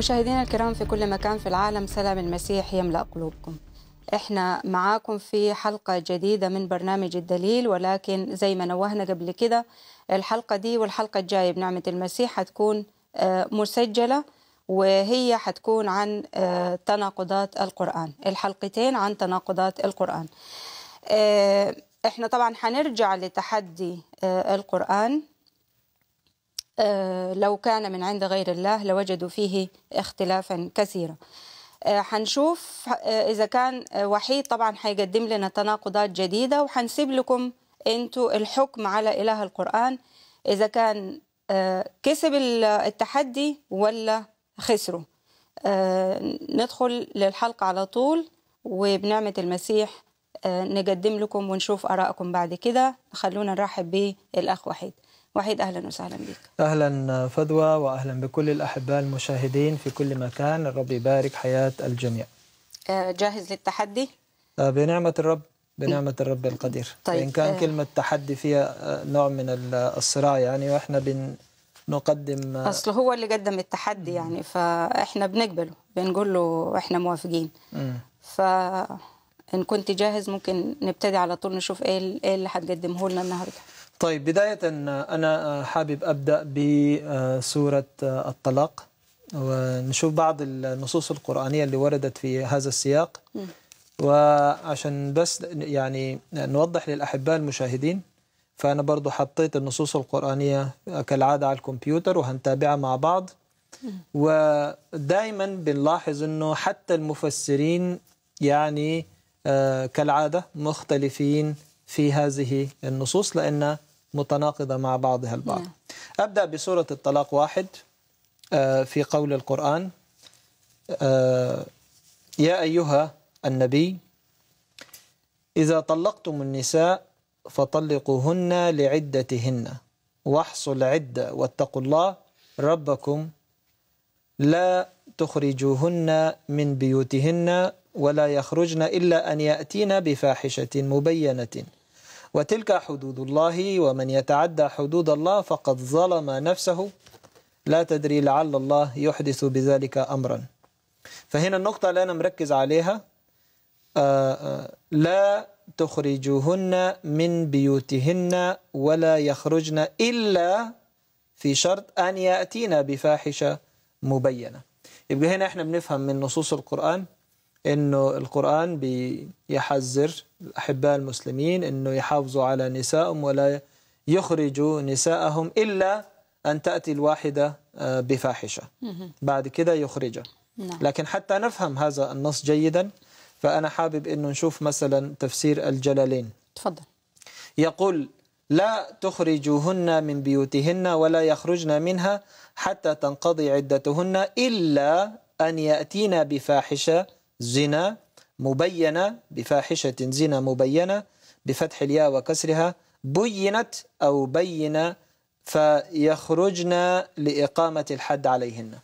مشاهدينا الكرام في كل مكان في العالم سلام المسيح يملأ قلوبكم احنا معاكم في حلقة جديدة من برنامج الدليل ولكن زي ما نوهنا قبل كده الحلقة دي والحلقة الجاية بنعمة المسيح هتكون آه، مسجلة وهي هتكون عن آه، تناقضات القرآن الحلقتين عن تناقضات القرآن آه، احنا طبعا هنرجع لتحدي القرآن آه، لو كان من عند غير الله لوجدوا فيه اختلافا كثيرا هنشوف آه، آه، إذا كان وحيد طبعا هيقدم لنا تناقضات جديدة وهنسيب لكم أنتوا الحكم على إله القرآن إذا كان كسب التحدي ولا خسره ندخل للحلقة على طول وبنعمة المسيح نقدم لكم ونشوف آراءكم بعد كده خلونا نرحب بالأخ وحيد وحيد أهلا وسهلا بك أهلا فدوى وأهلا بكل الأحباء المشاهدين في كل مكان الرب يبارك حياة الجميع آه، جاهز للتحدي؟ آه، بنعمة الرب بنعمة الرب القدير طيب. إن كان آه. كلمة تحدي فيها نوع من الصراع يعني وإحنا بن نقدم أصل هو اللي قدم التحدي يعني فإحنا بنقبله بنقول له إحنا موافقين فإن كنت جاهز ممكن نبتدي على طول نشوف إيه, إيه اللي هتقدمه لنا النهارده طيب بداية أنا حابب أبدأ بسورة الطلاق ونشوف بعض النصوص القرآنية اللي وردت في هذا السياق وعشان بس يعني نوضح للأحباء المشاهدين فأنا برضو حطيت النصوص القرآنية كالعادة على الكمبيوتر وهنتابعها مع بعض ودائما بنلاحظ أنه حتى المفسرين يعني آه، كالعادة مختلفين في هذه النصوص لأن متناقضة مع بعضها البعض نعم. أبدأ بسورة الطلاق واحد آه، في قول القرآن آه، يا أيها النبي إذا طلقتم النساء فطلقوهن لعدتهن واحصوا العدة واتقوا الله ربكم لا تخرجوهن من بيوتهن ولا يخرجن إلا أن يأتين بفاحشة مبينة وتلك حدود الله ومن يتعدى حدود الله فقد ظلم نفسه لا تدري لعل الله يحدث بذلك أمرا فهنا النقطة اللي أنا مركز عليها آه، آه، لا تخرجوهن من بيوتهن ولا يخرجن إلا في شرط أن يأتينا بفاحشة مبينة يبقى هنا احنا بنفهم من نصوص القرآن انه القران بيحذر الاحباء المسلمين انه يحافظوا على نسائهم ولا يخرجوا نسائهم الا ان تاتي الواحده آه، بفاحشه بعد كده يخرجها نعم. لكن حتى نفهم هذا النص جيدا فانا حابب انه نشوف مثلا تفسير الجلالين تفضل يقول لا تخرجوهن من بيوتهن ولا يخرجن منها حتى تنقضي عدتهن الا ان ياتينا بفاحشه زنا مبينة بفاحشة زنا مبينة بفتح الياء وكسرها بينت أو بين فيخرجن لإقامة الحد عليهن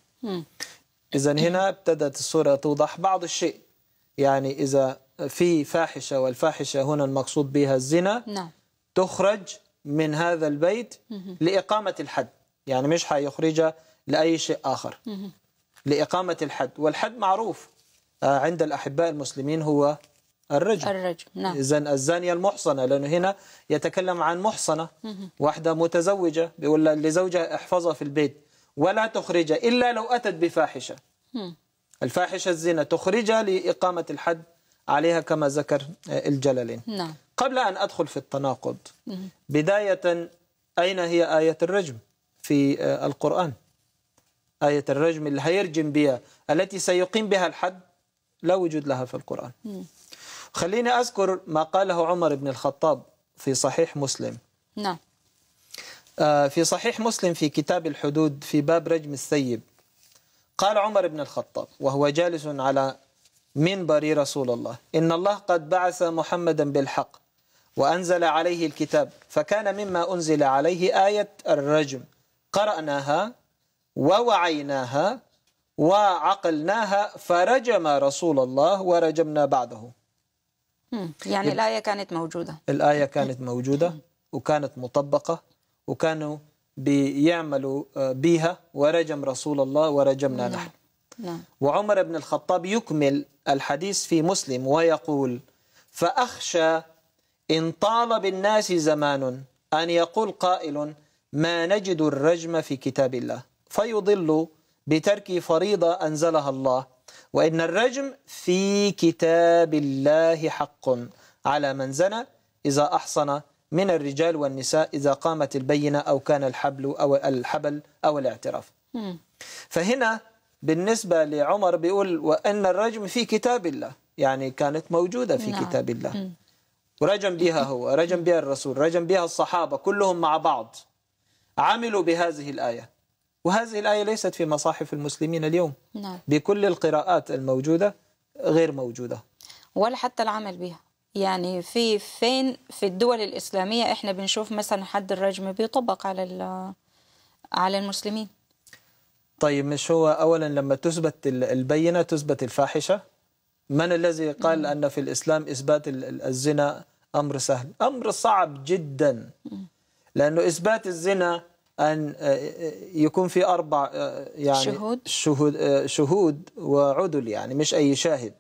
إذا هنا ابتدت الصورة توضح بعض الشيء يعني إذا في فاحشة والفاحشة هنا المقصود بها الزنا نعم. تخرج من هذا البيت لإقامة الحد يعني مش هيخرجها لأي شيء آخر لإقامة الحد والحد معروف آه، عند الأحباء المسلمين هو الرجم الرجم نعم إذا الزانية المحصنة لأنه هنا يتكلم عن محصنة واحدة متزوجة بيقول لزوجها احفظها في البيت ولا تخرجها إلا لو أتت بفاحشة الفاحشة الزنا تخرجها لإقامة الحد عليها كما ذكر آه، الجلالين نعم. قبل أن أدخل في التناقض بداية أين هي آية الرجم في آه، القرآن آية الرجم اللي هيرجم بها التي سيقيم بها الحد لا وجود لها في القرآن خليني أذكر ما قاله عمر بن الخطاب في صحيح مسلم نعم آه، في صحيح مسلم في كتاب الحدود في باب رجم السيب قال عمر بن الخطاب وهو جالس على منبر رسول الله إن الله قد بعث محمدا بالحق وأنزل عليه الكتاب فكان مما أنزل عليه آية الرجم قرأناها ووعيناها وعقلناها فرجم رسول الله ورجمنا بعده يعني الآية كانت موجودة الآية كانت موجودة وكانت مطبقة وكانوا بيعملوا آه، بها ورجم رسول الله ورجمنا نعم، نحن نعم. وعمر بن الخطاب يكمل الحديث في مسلم ويقول فأخشى إن طال بالناس زمان أن يقول قائل ما نجد الرجم في كتاب الله فيضل بترك فريضة أنزلها الله وإن الرجم في كتاب الله حق على من زنى إذا أحصن من الرجال والنساء إذا قامت البينة أو كان الحبل أو الحبل أو الاعتراف فهنا بالنسبة لعمر بيقول وأن الرجم في كتاب الله يعني كانت موجودة في نعم. كتاب الله ورجم بها هو رجم بها الرسول رجم بها الصحابة كلهم مع بعض عملوا بهذه الآية وهذه الآية ليست في مصاحف المسلمين اليوم نعم. بكل القراءات الموجودة غير موجودة ولا حتى العمل بها يعني في فين في الدول الإسلامية إحنا بنشوف مثلا حد الرجم بيطبق على على المسلمين طيب مش هو أولا لما تثبت البينة تثبت الفاحشة من الذي قال نعم. أن في الإسلام إثبات الزنا أمر سهل أمر صعب جدا لأنه إثبات الزنا ان آه، آه، يكون في اربع آه، يعني شهود شهود وعدل يعني مش اي شاهد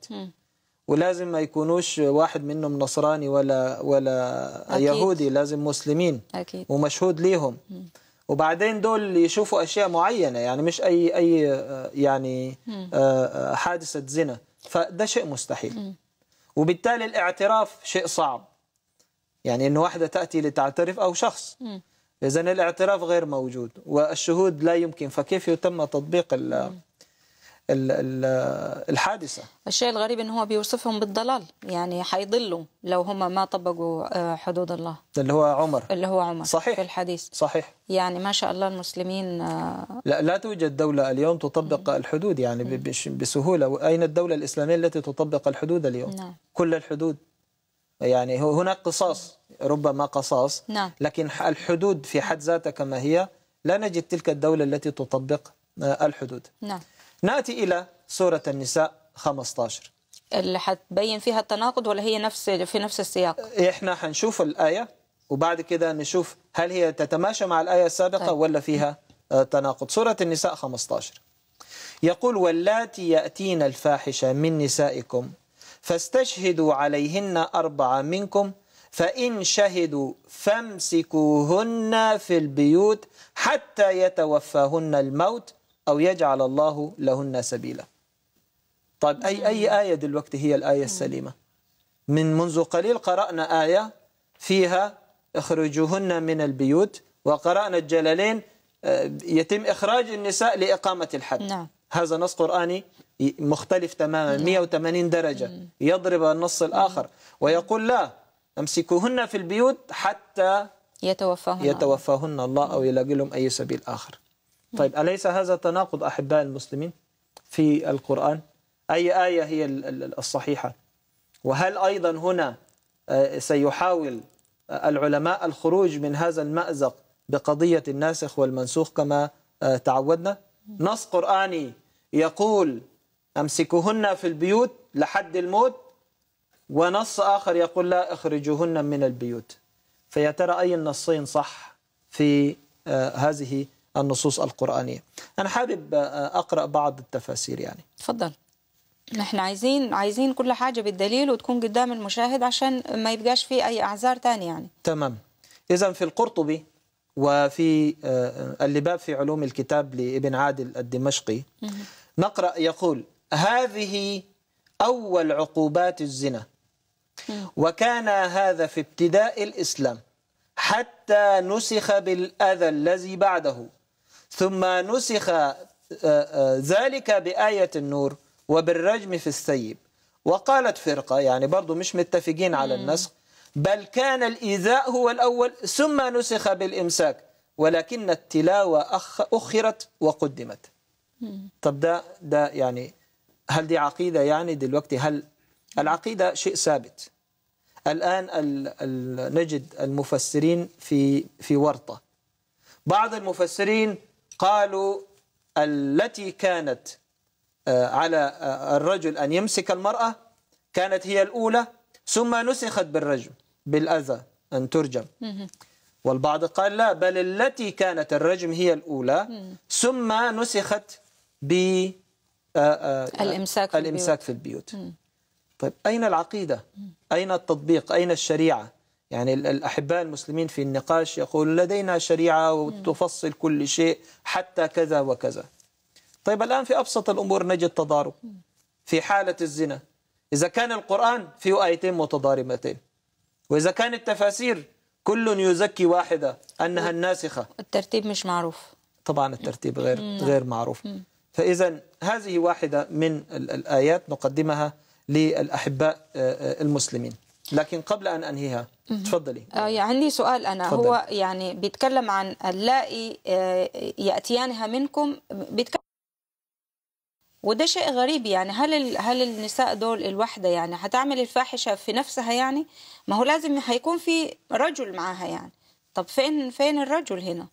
ولازم ما يكونوش واحد منهم نصراني ولا ولا أكيد. يهودي لازم مسلمين أكيد. ومشهود ليهم وبعدين دول يشوفوا اشياء معينه يعني مش اي اي يعني حادثه زنا فده شيء مستحيل وبالتالي الاعتراف شيء صعب يعني ان واحده تاتي لتعترف او شخص إذا الاعتراف غير موجود والشهود لا يمكن فكيف يتم تطبيق ال الحادثه الشيء الغريب ان هو بيوصفهم بالضلال يعني حيضلوا لو هم ما طبقوا آه، حدود الله اللي هو عمر اللي هو عمر صحيح في الحديث صحيح يعني ما شاء الله المسلمين آه، لا لا توجد دوله اليوم تطبق الحدود يعني بسهوله اين الدوله الاسلاميه التي تطبق الحدود اليوم نعم. كل الحدود يعني هناك قصاص ربما قصاص نعم. لكن الحدود في حد ذاتها كما هي لا نجد تلك الدولة التي تطبق آه، الحدود نعم. نأتي إلى سورة النساء 15 اللي حتبين فيها التناقض ولا هي نفس في نفس السياق إيه، احنا حنشوف الآية وبعد كده نشوف هل هي تتماشى مع الآية السابقة طيب. ولا فيها آه، تناقض سورة النساء 15 يقول واللاتي يأتين الفاحشة من نسائكم فاستشهدوا عليهن أربعة منكم فإن شهدوا فامسكوهن في البيوت حتى يتوفاهن الموت أو يجعل الله لهن سبيلا طيب أي, أي آية دلوقتي هي الآية السليمة من منذ قليل قرأنا آية فيها اخرجوهن من البيوت وقرأنا الجلالين آه، يتم إخراج النساء لإقامة الحد نعم. هذا نص قرآني مختلف تماما 180 نعم. درجة يضرب النص الآخر ويقول لا امسكوهن في البيوت حتى يتوفاهن يتوفاهن الله أو يلاقي لهم أي سبيل آخر طيب أليس هذا تناقض أحباء المسلمين في القرآن أي آية هي الصحيحة وهل أيضا هنا آه، سيحاول آه، العلماء الخروج من هذا المأزق بقضية الناسخ والمنسوخ كما آه، تعودنا نص قرآني يقول أمسكوهن في البيوت لحد الموت ونص آخر يقول لا اخرجوهن من البيوت فيا ترى أي النصين صح في آه، هذه النصوص القرآنية أنا حابب آه، أقرأ بعض التفاسير يعني تفضل نحن عايزين عايزين كل حاجة بالدليل وتكون قدام المشاهد عشان ما يبقاش في أي أعذار تاني يعني تمام إذا في القرطبي وفي آه، اللباب في علوم الكتاب لابن عادل الدمشقي نقرأ يقول هذه أول عقوبات الزنا وكان هذا في ابتداء الإسلام حتى نسخ بالأذى الذي بعده ثم نسخ آه، آه، ذلك بآية النور وبالرجم في السيب وقالت فرقة يعني برضو مش متفقين على النسخ بل كان الإيذاء هو الأول ثم نسخ بالإمساك ولكن التلاوة أخرت وقدمت طب ده ده يعني هل دي عقيدة يعني دلوقتي هل العقيدة شيء ثابت الآن ال ال نجد المفسرين في في ورطة بعض المفسرين قالوا التي كانت آه، على آه، الرجل أن يمسك المرأة كانت هي الأولى ثم نسخت بالرجم بالأذى أن ترجم والبعض قال لا بل التي كانت الرجم هي الأولى ثم نسخت ب آه، الإمساك في البيوت, الإمساك في البيوت. طيب أين العقيدة؟ أين التطبيق؟ أين الشريعة؟ يعني الأحباء المسلمين في النقاش يقول لدينا شريعة وتفصل كل شيء حتى كذا وكذا طيب الآن في أبسط الأمور نجد تضارب في حالة الزنا إذا كان القرآن فيه آيتين متضاربتين وإذا كان التفاسير كل يزكي واحدة أنها الناسخة الترتيب مش معروف طبعا الترتيب غير غير معروف فإذا هذه واحدة من الآيات نقدمها للأحباء آه، آه، المسلمين لكن قبل أن أنهيها تفضلي آه، يعني سؤال أنا تفضل. هو يعني بيتكلم عن اللائي يأتيانها منكم بيتكلم وده شيء غريب يعني هل هل النساء دول الواحده يعني هتعمل الفاحشه في نفسها يعني ما هو لازم هيكون في رجل معاها يعني طب فين فين الرجل هنا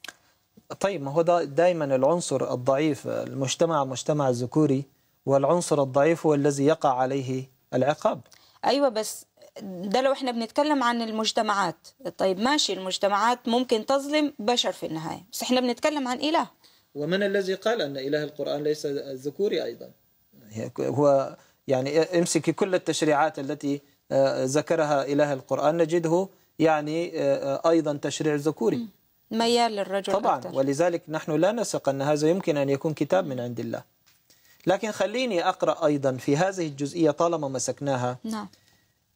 طيب ما هو دائما العنصر الضعيف المجتمع مجتمع ذكوري والعنصر الضعيف هو الذي يقع عليه العقاب ايوه بس ده لو احنا بنتكلم عن المجتمعات طيب ماشي المجتمعات ممكن تظلم بشر في النهايه بس احنا بنتكلم عن اله ومن الذي قال ان اله القران ليس ذكوري ايضا هو يعني امسك كل التشريعات التي آه، ذكرها اله القران نجده يعني آه، ايضا تشريع ذكوري ميال للرجل طبعا أكثر. ولذلك نحن لا نثق ان هذا يمكن ان يكون كتاب من عند الله لكن خليني أقرأ أيضا في هذه الجزئية طالما مسكناها نعم.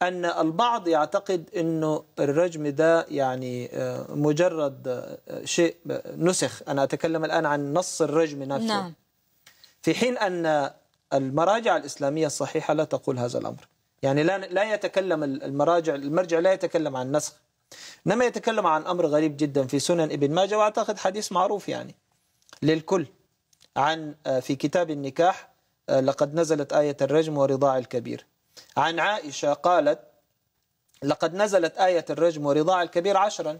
أن البعض يعتقد أنه الرجم ده يعني آه، مجرد آه، شيء آه، نسخ أنا أتكلم الآن عن نص الرجم نفسه نعم. في حين أن المراجع الإسلامية الصحيحة لا تقول هذا الأمر يعني لا لا يتكلم المراجع المرجع لا يتكلم عن نسخ انما يتكلم عن امر غريب جدا في سنن ابن ماجه واعتقد حديث معروف يعني للكل عن آه، في كتاب النكاح آه، لقد نزلت آية الرجم ورضاع الكبير عن عائشة قالت لقد نزلت آية الرجم ورضاع الكبير عشرا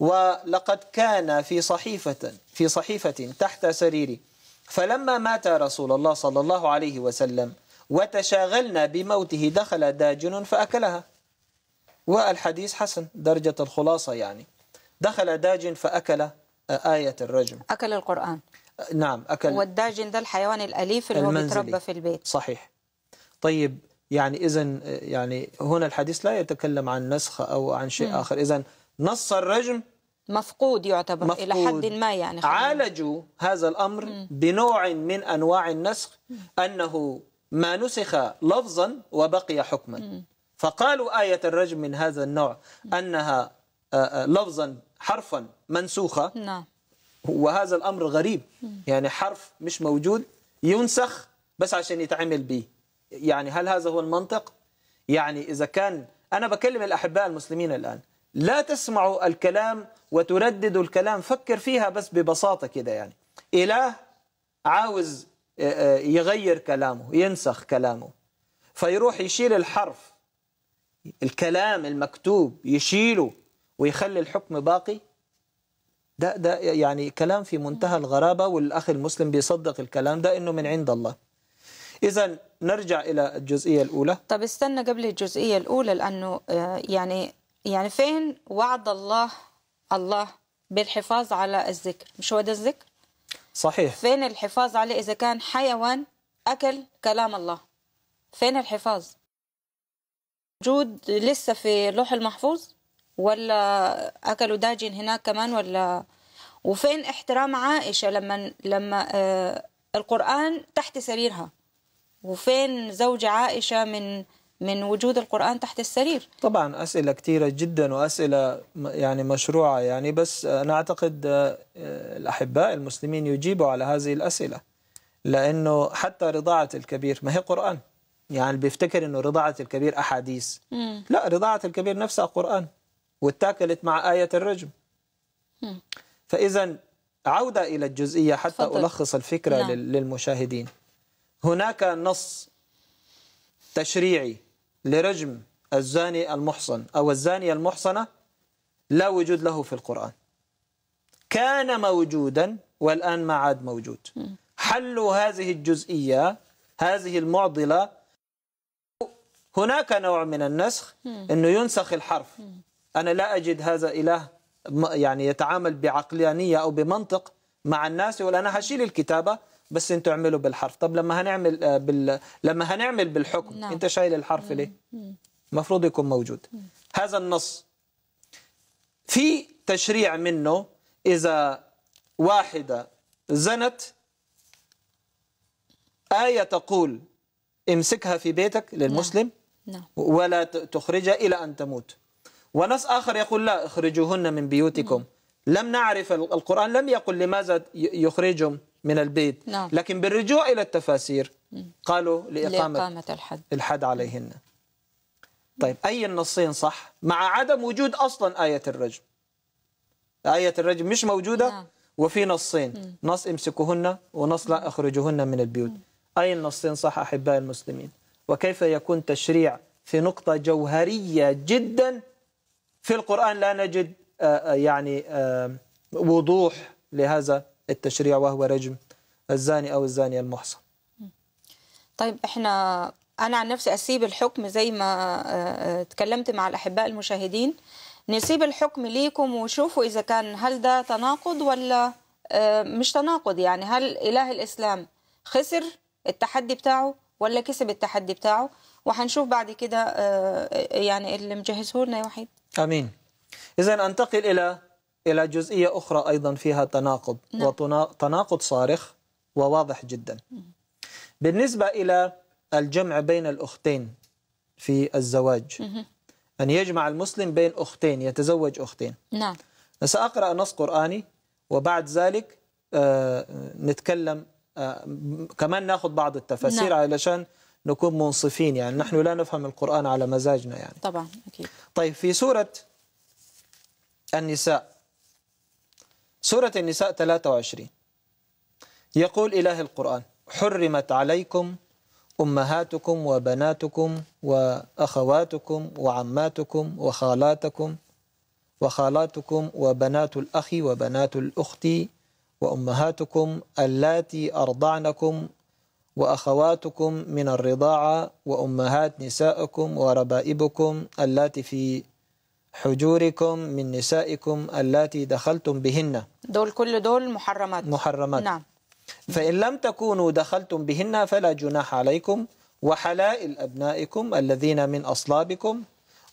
ولقد كان في صحيفة في صحيفة تحت سريري فلما مات رسول الله صلى الله عليه وسلم وتشاغلنا بموته دخل داجن فأكلها والحديث حسن درجة الخلاصة يعني دخل داجن فأكل آه، آية الرجم أكل القرآن نعم أكل والداجن ده الحيوان الأليف اللي المنزلي. هو بيتربى في البيت صحيح طيب يعني إذا يعني هنا الحديث لا يتكلم عن نسخ أو عن شيء م. آخر إذا نص الرجم مفقود يعتبر مفقود. إلى حد ما يعني عالجوا هذا الأمر م. بنوع من أنواع النسخ م. أنه ما نسخ لفظا وبقي حكما م. فقالوا آية الرجم من هذا النوع أنها آه، آه، لفظا حرفا منسوخة نعم وهذا الأمر غريب يعني حرف مش موجود ينسخ بس عشان يتعمل به يعني هل هذا هو المنطق؟ يعني إذا كان أنا بكلم الأحباء المسلمين الآن لا تسمعوا الكلام وترددوا الكلام فكر فيها بس ببساطة كده يعني إله عاوز آه، آه، يغير كلامه ينسخ كلامه فيروح يشيل الحرف الكلام المكتوب يشيله ويخلي الحكم باقي ده ده يعني كلام في منتهى الغرابة والأخ المسلم بيصدق الكلام ده إنه من عند الله إذا نرجع إلى الجزئية الأولى طب استنى قبل الجزئية الأولى لأنه آه، يعني يعني فين وعد الله الله بالحفاظ على الذكر مش هو ده الذكر صحيح فين الحفاظ عليه إذا كان حيوان أكل كلام الله فين الحفاظ جود لسه في لوح المحفوظ ولا اكلوا داجن هناك كمان ولا وفين احترام عائشه لما لما آه، القران تحت سريرها وفين زوج عائشه من من وجود القرآن تحت السرير طبعا أسئلة كثيرة جدا وأسئلة يعني مشروعة يعني بس أنا أعتقد آه، الأحباء المسلمين يجيبوا على هذه الأسئلة لأنه حتى رضاعة الكبير ما هي قرآن يعني بيفتكر أنه رضاعة الكبير أحاديث م. لا رضاعة الكبير نفسها قرآن واتاكلت مع آية الرجم فإذا عودة إلى الجزئية حتى فضل. ألخص الفكرة نعم. للمشاهدين هناك نص تشريعي لرجم الزاني المحصن أو الزانية المحصنة لا وجود له في القرآن كان موجودا والآن ما عاد موجود حل هذه الجزئية هذه المعضلة هناك نوع من النسخ أنه ينسخ الحرف أنا لا أجد هذا إله يعني يتعامل بعقلانية أو بمنطق مع الناس يقول أنا هشيل الكتابة بس انتوا اعملوا بالحرف طب لما هنعمل آه، بال... لما هنعمل بالحكم نعم. انت شايل الحرف ليه المفروض يكون موجود مم. هذا النص في تشريع منه إذا واحدة زنت آية تقول امسكها في بيتك للمسلم نعم. نعم. ولا تخرجها إلى أن تموت ونص آخر يقول لا اخرجوهن من بيوتكم لم نعرف القرآن لم يقل لماذا يخرجهم من البيت نعم. لكن بالرجوع إلى التفاسير قالوا لإقامة, لإقامة الحد. الحد عليهن طيب أي النصين صح مع عدم وجود أصلا آية الرجم آية الرجم مش موجودة نعم. وفي نصين نص امسكوهن ونص لا اخرجوهن من البيوت أي النصين صح أحباء المسلمين وكيف يكون تشريع في نقطة جوهرية جدا في القرآن لا نجد آه، آه، يعني آه، وضوح لهذا التشريع وهو رجم الزاني أو الزانية المحصن طيب احنا أنا عن نفسي أسيب الحكم زي ما اتكلمت مع الأحباء المشاهدين نسيب الحكم ليكم وشوفوا إذا كان هل ده تناقض ولا مش تناقض يعني هل إله الإسلام خسر التحدي بتاعه ولا كسب التحدي بتاعه وهنشوف بعد كده يعني اللي مجهزه لنا يا وحيد امين اذا انتقل الى الى جزئيه اخرى ايضا فيها تناقض نعم. وتناقض صارخ وواضح جدا بالنسبه الى الجمع بين الاختين في الزواج مه. ان يجمع المسلم بين اختين يتزوج اختين نعم ساقرا نص قراني وبعد ذلك آه نتكلم آه كمان ناخذ بعض التفاسير نعم. علشان نكون منصفين يعني نحن لا نفهم القرآن على مزاجنا يعني طبعا أكيد طيب في سورة النساء سورة النساء 23 يقول إله القرآن حرمت عليكم أمهاتكم وبناتكم وأخواتكم وعماتكم وخالاتكم وخالاتكم وبنات الأخ وبنات الأخت وأمهاتكم اللاتي أرضعنكم وأخواتكم من الرضاعة وأمهات نسائكم وربائبكم اللاتي في حجوركم من نسائكم اللاتي دخلتم بهن دول كل دول محرمات محرمات نعم فإن لم تكونوا دخلتم بهن فلا جناح عليكم وحلائل أبنائكم الذين من أصلابكم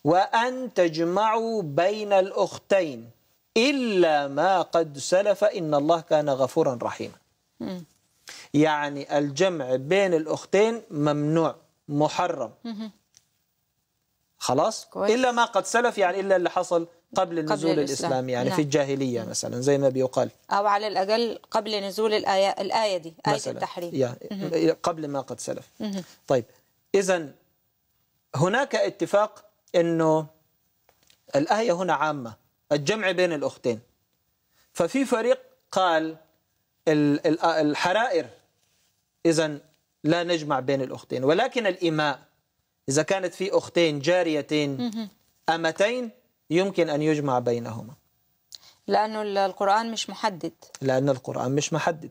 وأن تجمعوا بين الأختين إلا ما قد سلف إن الله كان غفورا رحيما يعني الجمع بين الأختين ممنوع محرم خلاص كويس. إلا ما قد سلف يعني إلا اللي حصل قبل نزول قبل الإسلام, الإسلام يعني نعم. في الجاهلية مثلا زي ما بيقال أو على الأقل قبل نزول الآية, الآية دي آية مثلاً. التحريم يعني قبل ما قد سلف طيب إذا هناك اتفاق أنه الآية هنا عامة الجمع بين الأختين ففي فريق قال الحرائر إذا لا نجمع بين الأختين ولكن الإماء إذا كانت في أختين جاريتين أمتين يمكن أن يجمع بينهما لأنه القرآن مش محدد لأن القرآن مش محدد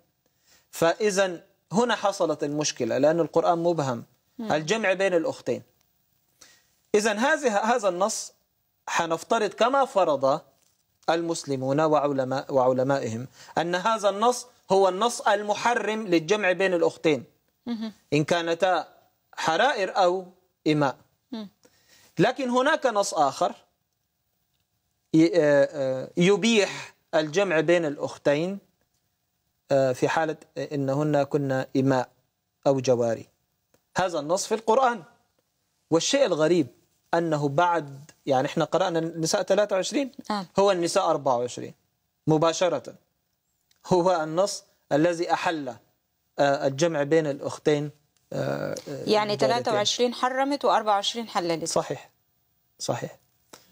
فإذا هنا حصلت المشكلة لأن القرآن مبهم الجمع بين الأختين إذا هذه هذا النص حنفترض كما فرض المسلمون وعلماء وعلمائهم أن هذا النص هو النص المحرم للجمع بين الأختين إن كانتا حرائر أو إماء لكن هناك نص آخر آه، آه، يبيح الجمع بين الأختين آه، في حالة إنهن كنا إماء أو جواري هذا النص في القرآن والشيء الغريب أنه بعد يعني إحنا قرأنا النساء 23 نعم. هو النساء 24 مباشرة هو النص الذي أحل آه، الجمع بين الأختين آه، آه، يعني 23 حرمت و24 حللت صحيح صحيح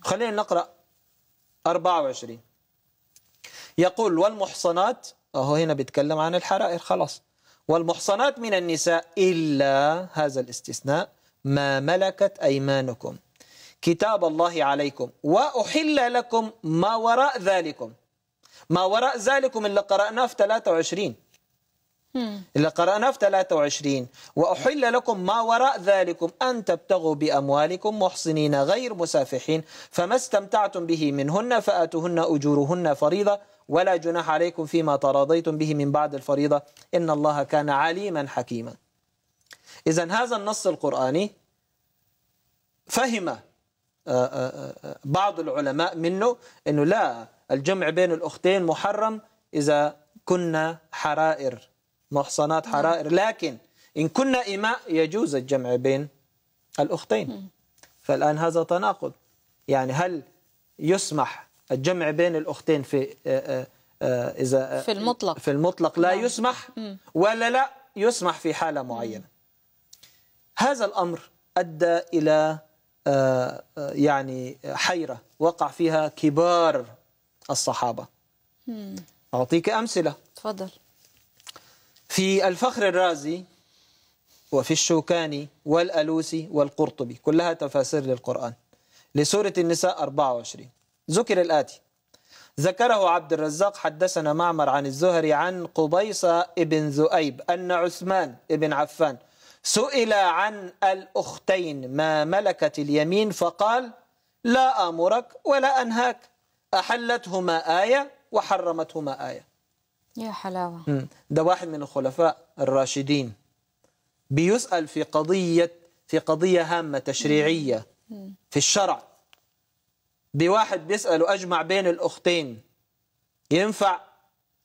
خلينا نقرأ 24 يقول والمحصنات أهو هنا بيتكلم عن الحرائر خلاص والمحصنات من النساء إلا هذا الاستثناء ما ملكت أيمانكم كتاب الله عليكم وأحل لكم ما وراء ذلكم ما وراء ذلكم اللي قرأناه في 23 اللي قرأناه في 23 وأحل لكم ما وراء ذلكم أن تبتغوا بأموالكم محصنين غير مسافحين فما استمتعتم به منهن فآتهن أجورهن فريضة ولا جناح عليكم فيما تراضيتم به من بعد الفريضة إن الله كان عليما حكيما إذا هذا النص القرآني فهم آه، آه، آه، بعض العلماء منه أنه لا الجمع بين الأختين محرم إذا كنا حرائر محصنات نعم. حرائر لكن إن كنا إماء يجوز الجمع بين الأختين فالآن هذا تناقض يعني هل يسمح الجمع بين الأختين في آه، آه، آه، إذا في المطلق في المطلق لا نعم. يسمح ولا لا يسمح في حالة معينة هذا الأمر أدى إلى يعني حيرة وقع فيها كبار الصحابة مم. أعطيك أمثلة تفضل في الفخر الرازي وفي الشوكاني والألوسي والقرطبي كلها تفاسير للقرآن لسورة النساء 24 ذكر الآتي ذكره عبد الرزاق حدثنا معمر عن الزهري عن قبيصة ابن ذؤيب أن عثمان ابن عفان سئل عن الأختين ما ملكت اليمين فقال لا أمرك ولا أنهاك أحلتهما آية وحرمتهما آية يا حلاوة ده واحد من الخلفاء الراشدين بيسأل في قضية في قضية هامة تشريعية في الشرع بواحد بيسأله أجمع بين الأختين ينفع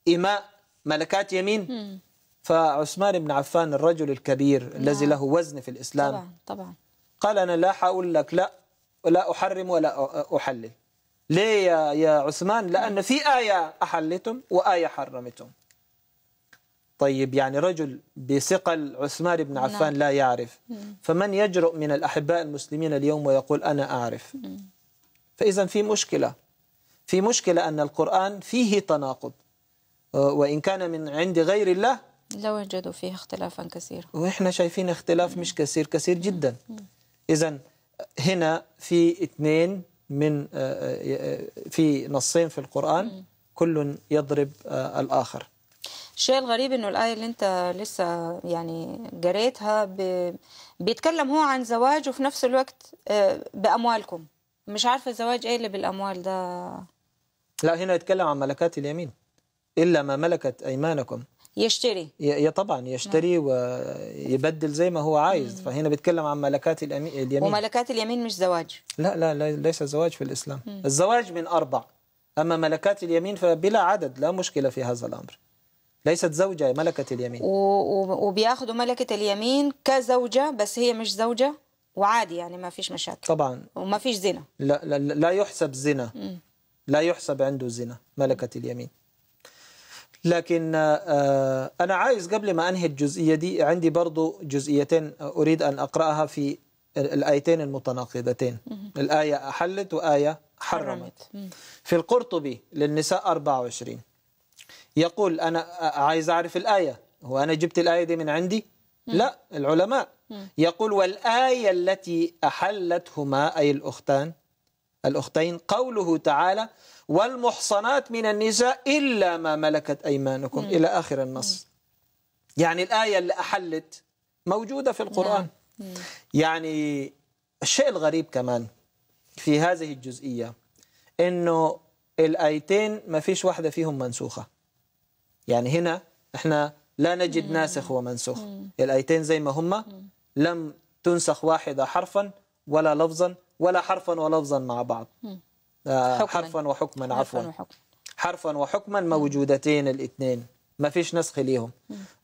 إماء ملكات يمين فعثمان بن عفان الرجل الكبير الذي نعم. له وزن في الإسلام طبعا طبعا قال أنا لا حقول لك لا ولا أحرم ولا أحلل ليه يا يا عثمان لأن في آية أحلتم وآية حرمتم طيب يعني رجل بثقل عثمان بن نعم. عفان لا يعرف فمن يجرؤ من الأحباء المسلمين اليوم ويقول أنا أعرف فإذا في مشكلة في مشكلة أن القرآن فيه تناقض أه، وإن كان من عند غير الله لوجدوا فيه اختلافا كثيرا وإحنا شايفين اختلاف مش كثير كثير جدا إذا هنا في اثنين من آه، آه، في نصين في القرآن كل يضرب آه، الآخر الشيء الغريب انه الايه اللي انت لسه يعني قريتها بيتكلم هو عن زواج وفي نفس الوقت باموالكم مش عارفه زواج ايه اللي بالاموال ده لا هنا يتكلم عن ملكات اليمين الا ما ملكت ايمانكم يشتري طبعا يشتري نعم. ويبدل زي ما هو عايز مم. فهنا بيتكلم عن ملكات اليمين وملكات اليمين مش زواج لا لا, لا ليس زواج في الإسلام مم. الزواج من أربع أما ملكات اليمين فبلا عدد لا مشكلة في هذا الأمر ليست زوجة ملكة اليمين وبياخذوا ملكة اليمين كزوجة بس هي مش زوجة وعادي يعني ما فيش مشاكل طبعا وما فيش زنا لا, لا, لا يحسب زنا لا يحسب عنده زنا ملكة اليمين لكن آه، آه، أنا عايز قبل ما أنهي الجزئية دي عندي برضو جزئيتين أريد أن أقرأها في الآيتين المتناقضتين الآية أحلت وآية حرمت في القرطبي للنساء 24 يقول أنا آه، عايز أعرف الآية هو أنا جبت الآية دي من عندي لا العلماء يقول والآية التي أحلتهما أي الأختان الأختين قوله تعالى والمحصنات من النساء إلا ما ملكت أيمانكم مم. إلى آخر النص مم. يعني الآية اللي أحلت موجودة في القرآن نعم. مم. يعني الشيء الغريب كمان في هذه الجزئية أنه الآيتين ما فيش واحدة فيهم منسوخة يعني هنا احنا لا نجد ناسخ ومنسوخ الآيتين زي ما هم لم تنسخ واحدة حرفا ولا لفظا ولا حرفا ولفظا مع بعض آه، حرفا وحكما عفوا حرفا وحكما, حرفاً وحكماً موجودتين الاثنين ما فيش نسخ ليهم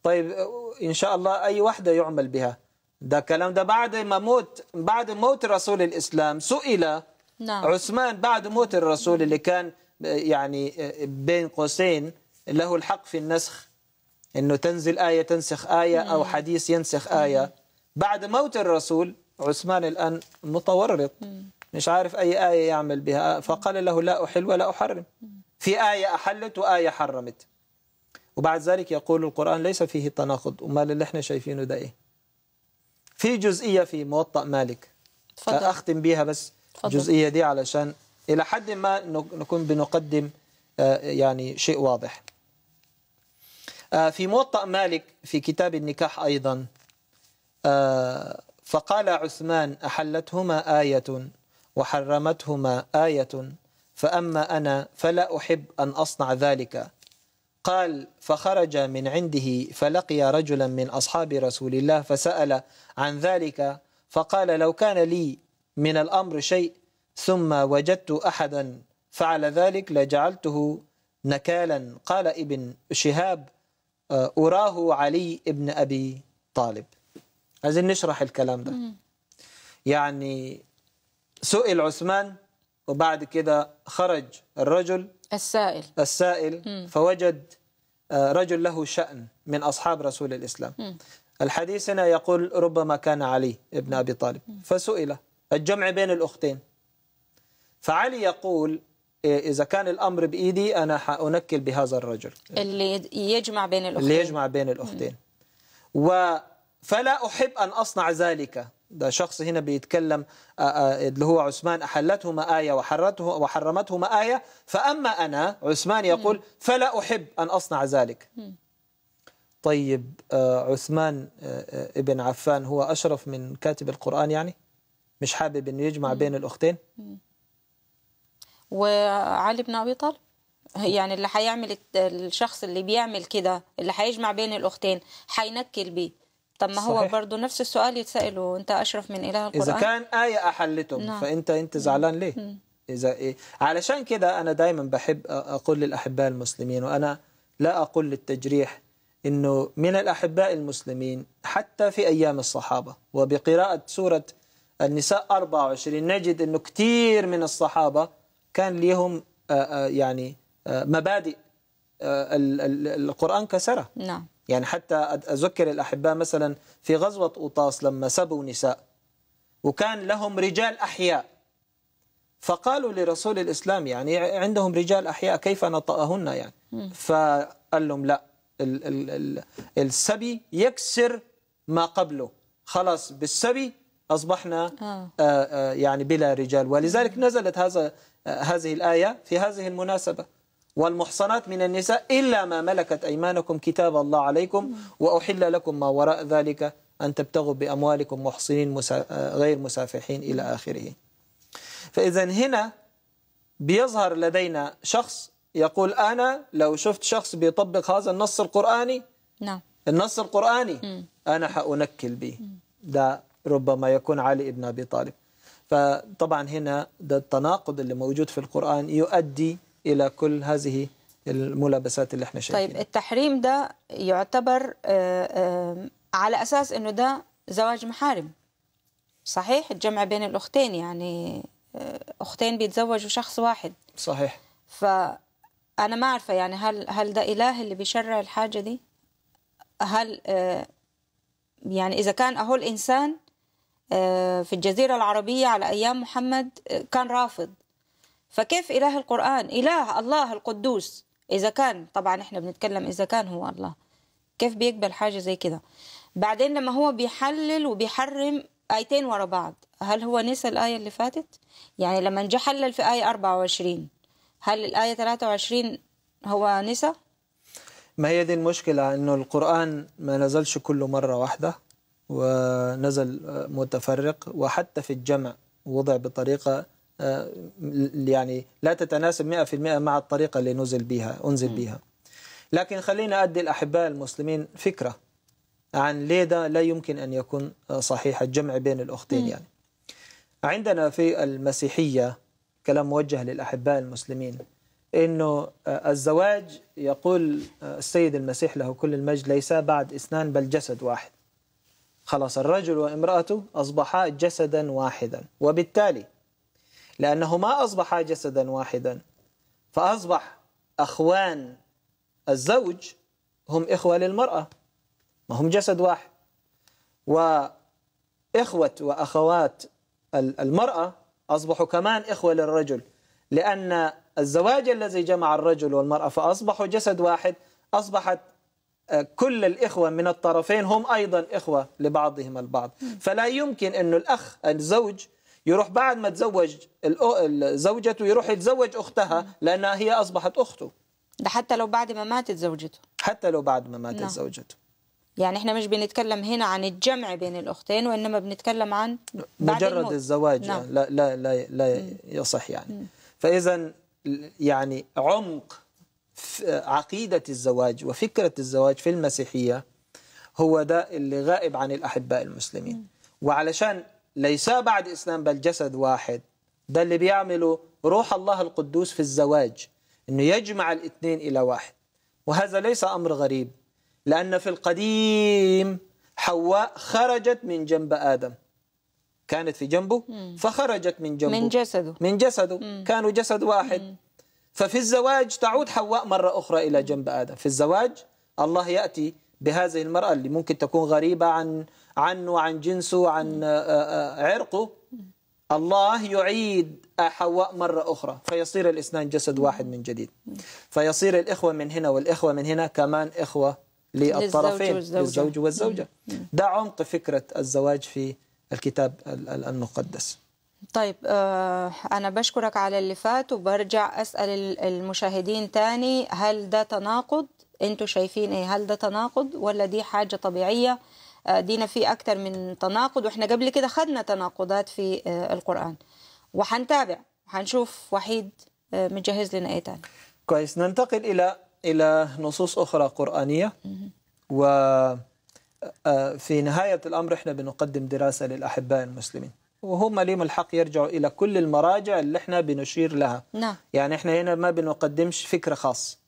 طيب ان شاء الله اي وحده يعمل بها ده الكلام ده بعد ما موت بعد موت رسول الاسلام سئل نعم. عثمان بعد موت الرسول اللي كان يعني بين قوسين له الحق في النسخ انه تنزل ايه تنسخ ايه او حديث ينسخ ايه بعد موت الرسول عثمان الان متورط مش عارف أي آية يعمل بها فقال له لا أحل ولا أحرم في آية أحلت وآية حرمت وبعد ذلك يقول القرآن ليس فيه تناقض أمال اللي احنا شايفينه ده إيه في جزئية في موطأ مالك فضل. أختم بيها بس فضل. الجزئية دي علشان إلى حد ما نكون بنقدم آه، يعني شيء واضح آه، في موطأ مالك في كتاب النكاح أيضا آه، فقال عثمان أحلتهما آية وحرمتهما آية فأما أنا فلا أحب أن أصنع ذلك قال فخرج من عنده فلقي رجلا من أصحاب رسول الله فسأل عن ذلك فقال لو كان لي من الأمر شيء ثم وجدت أحدا فعل ذلك لجعلته نكالا قال ابن شهاب أراه علي ابن أبي طالب عايزين نشرح الكلام ده يعني سئل عثمان وبعد كده خرج الرجل السائل السائل م. فوجد آه، رجل له شأن من أصحاب رسول الإسلام م. الحديث هنا يقول ربما كان علي ابن أبي طالب م. فسئل الجمع بين الأختين فعلي يقول إيه، إذا كان الأمر بإيدي أنا حأنكل بهذا الرجل اللي يجمع بين الأختين اللي يجمع بين الأختين و فلا أحب أن أصنع ذلك ده شخص هنا بيتكلم آه، آه، اللي هو عثمان أحلتهما آية وحرته وحرمتهما آية فأما أنا عثمان يقول فلا أحب أن أصنع ذلك طيب آه، عثمان ابن عفان هو أشرف من كاتب القرآن يعني مش حابب أنه يجمع بين الأختين وعلي بن أبي طالب يعني اللي هيعمل الشخص اللي بيعمل كده اللي هيجمع بين الأختين هينكل بيه طب ما هو برضه نفس السؤال يتسأله انت اشرف من اله القران اذا كان ايه احلتم نعم. فانت انت نعم. زعلان ليه مم. اذا ايه علشان كده انا دايما بحب اقول للاحباء المسلمين وانا لا اقول للتجريح انه من الاحباء المسلمين حتى في ايام الصحابه وبقراءه سوره النساء 24 نجد انه كثير من الصحابه كان لهم يعني مبادئ القران كسره نعم يعني حتى أذكر الأحباء مثلا في غزوة أوطاس لما سبوا نساء وكان لهم رجال أحياء فقالوا لرسول الإسلام يعني عندهم رجال أحياء كيف نطأهن يعني فقال لهم لا ال ال ال السبي يكسر ما قبله خلاص بالسبي أصبحنا آه. آه, آه، يعني بلا رجال ولذلك نزلت هذا آه، هذه الآية في هذه المناسبة والمحصنات من النساء إلا ما ملكت أيمانكم كتاب الله عليكم وأحل لكم ما وراء ذلك أن تبتغوا بأموالكم محصنين غير مسافحين إلى آخره فإذا هنا بيظهر لدينا شخص يقول أنا لو شفت شخص بيطبق هذا النص القرآني نعم النص القرآني أنا حأنكل به ده ربما يكون علي ابن أبي طالب فطبعا هنا ده التناقض اللي موجود في القرآن يؤدي الى كل هذه الملابسات اللي احنا طيب، شايفينها طيب التحريم ده يعتبر آه، آه، على اساس انه ده زواج محارم صحيح الجمع بين الاختين يعني آه، اختين بيتزوجوا شخص واحد صحيح فانا ما عارفه يعني هل هل ده اله اللي بيشرع الحاجه دي هل يعني اذا كان اهو الانسان في الجزيره العربيه على ايام محمد كان رافض فكيف إله القرآن إله الله القدوس إذا كان طبعا إحنا بنتكلم إذا كان هو الله كيف بيقبل حاجة زي كده بعدين لما هو بيحلل وبيحرم آيتين ورا بعض هل هو نسى الآية اللي فاتت يعني لما جه حلل في آية 24 هل الآية 23 هو نسى ما هي دي المشكلة إنه القرآن ما نزلش كله مرة واحدة ونزل متفرق وحتى في الجمع وضع بطريقة آه، يعني لا تتناسب 100% مع الطريقة اللي نزل بها أنزل بها لكن خلينا أدي الأحباء المسلمين فكرة عن ليه ده لا يمكن أن يكون صحيح الجمع بين الأختين يعني عندنا في المسيحية كلام موجه للأحباء المسلمين انه آه، الزواج يقول آه، السيد المسيح له كل المجد ليس بعد اثنان بل جسد واحد خلاص الرجل وامراته اصبحا جسدا واحدا وبالتالي لأنه ما أصبح جسدا واحدا فأصبح أخوان الزوج هم إخوة للمرأة ما هم جسد واحد وإخوة وأخوات المرأة أصبحوا كمان إخوة للرجل لأن الزواج الذي جمع الرجل والمرأة فأصبحوا جسد واحد أصبحت آه، كل الإخوة من الطرفين هم أيضا إخوة لبعضهم البعض فلا يمكن أن الأخ الزوج يروح بعد ما تزوج زوجته يروح يتزوج أختها لأنها هي أصبحت أخته ده حتى لو بعد ما ماتت زوجته حتى لو بعد ما ماتت نعم. زوجته يعني احنا مش بنتكلم هنا عن الجمع بين الاختين وانما بنتكلم عن بعد مجرد الموت. الزواج نعم. لا لا لا, لا يصح يعني فاذا يعني عمق عقيده الزواج وفكره الزواج في المسيحيه هو ده اللي غائب عن الاحباء المسلمين وعلشان ليسا بعد إسلام بل جسد واحد ده اللي بيعمله روح الله القدوس في الزواج أنه يجمع الاثنين إلى واحد وهذا ليس أمر غريب لأن في القديم حواء خرجت من جنب آدم كانت في جنبه فخرجت من جنبه من جسده من جسده كانوا جسد واحد ففي الزواج تعود حواء مرة أخرى إلى جنب آدم في الزواج الله يأتي بهذه المرأة اللي ممكن تكون غريبة عن عنه وعن جنسه وعن آه، آه، عرقه الله يعيد حواء مرة أخرى فيصير الإثنان جسد واحد من جديد فيصير الإخوة من هنا والإخوة من هنا كمان إخوة للطرفين للزوج والزوجة ده عمق فكرة الزواج في الكتاب المقدس طيب آه، أنا بشكرك على اللي فات وبرجع أسأل المشاهدين تاني هل ده تناقض؟ أنتوا شايفين إيه؟ هل ده تناقض ولا دي حاجة طبيعية؟ دينا في أكثر من تناقض وإحنا قبل كده خدنا تناقضات في آه، القرآن وحنتابع وحنشوف وحيد آه، مجهز لنا إيه تاني كويس ننتقل إلى إلى نصوص أخرى قرآنية و آه، في نهاية الأمر إحنا بنقدم دراسة للأحباء المسلمين وهم ليهم الحق يرجعوا إلى كل المراجع اللي إحنا بنشير لها نعم. يعني إحنا هنا ما بنقدمش فكرة خاص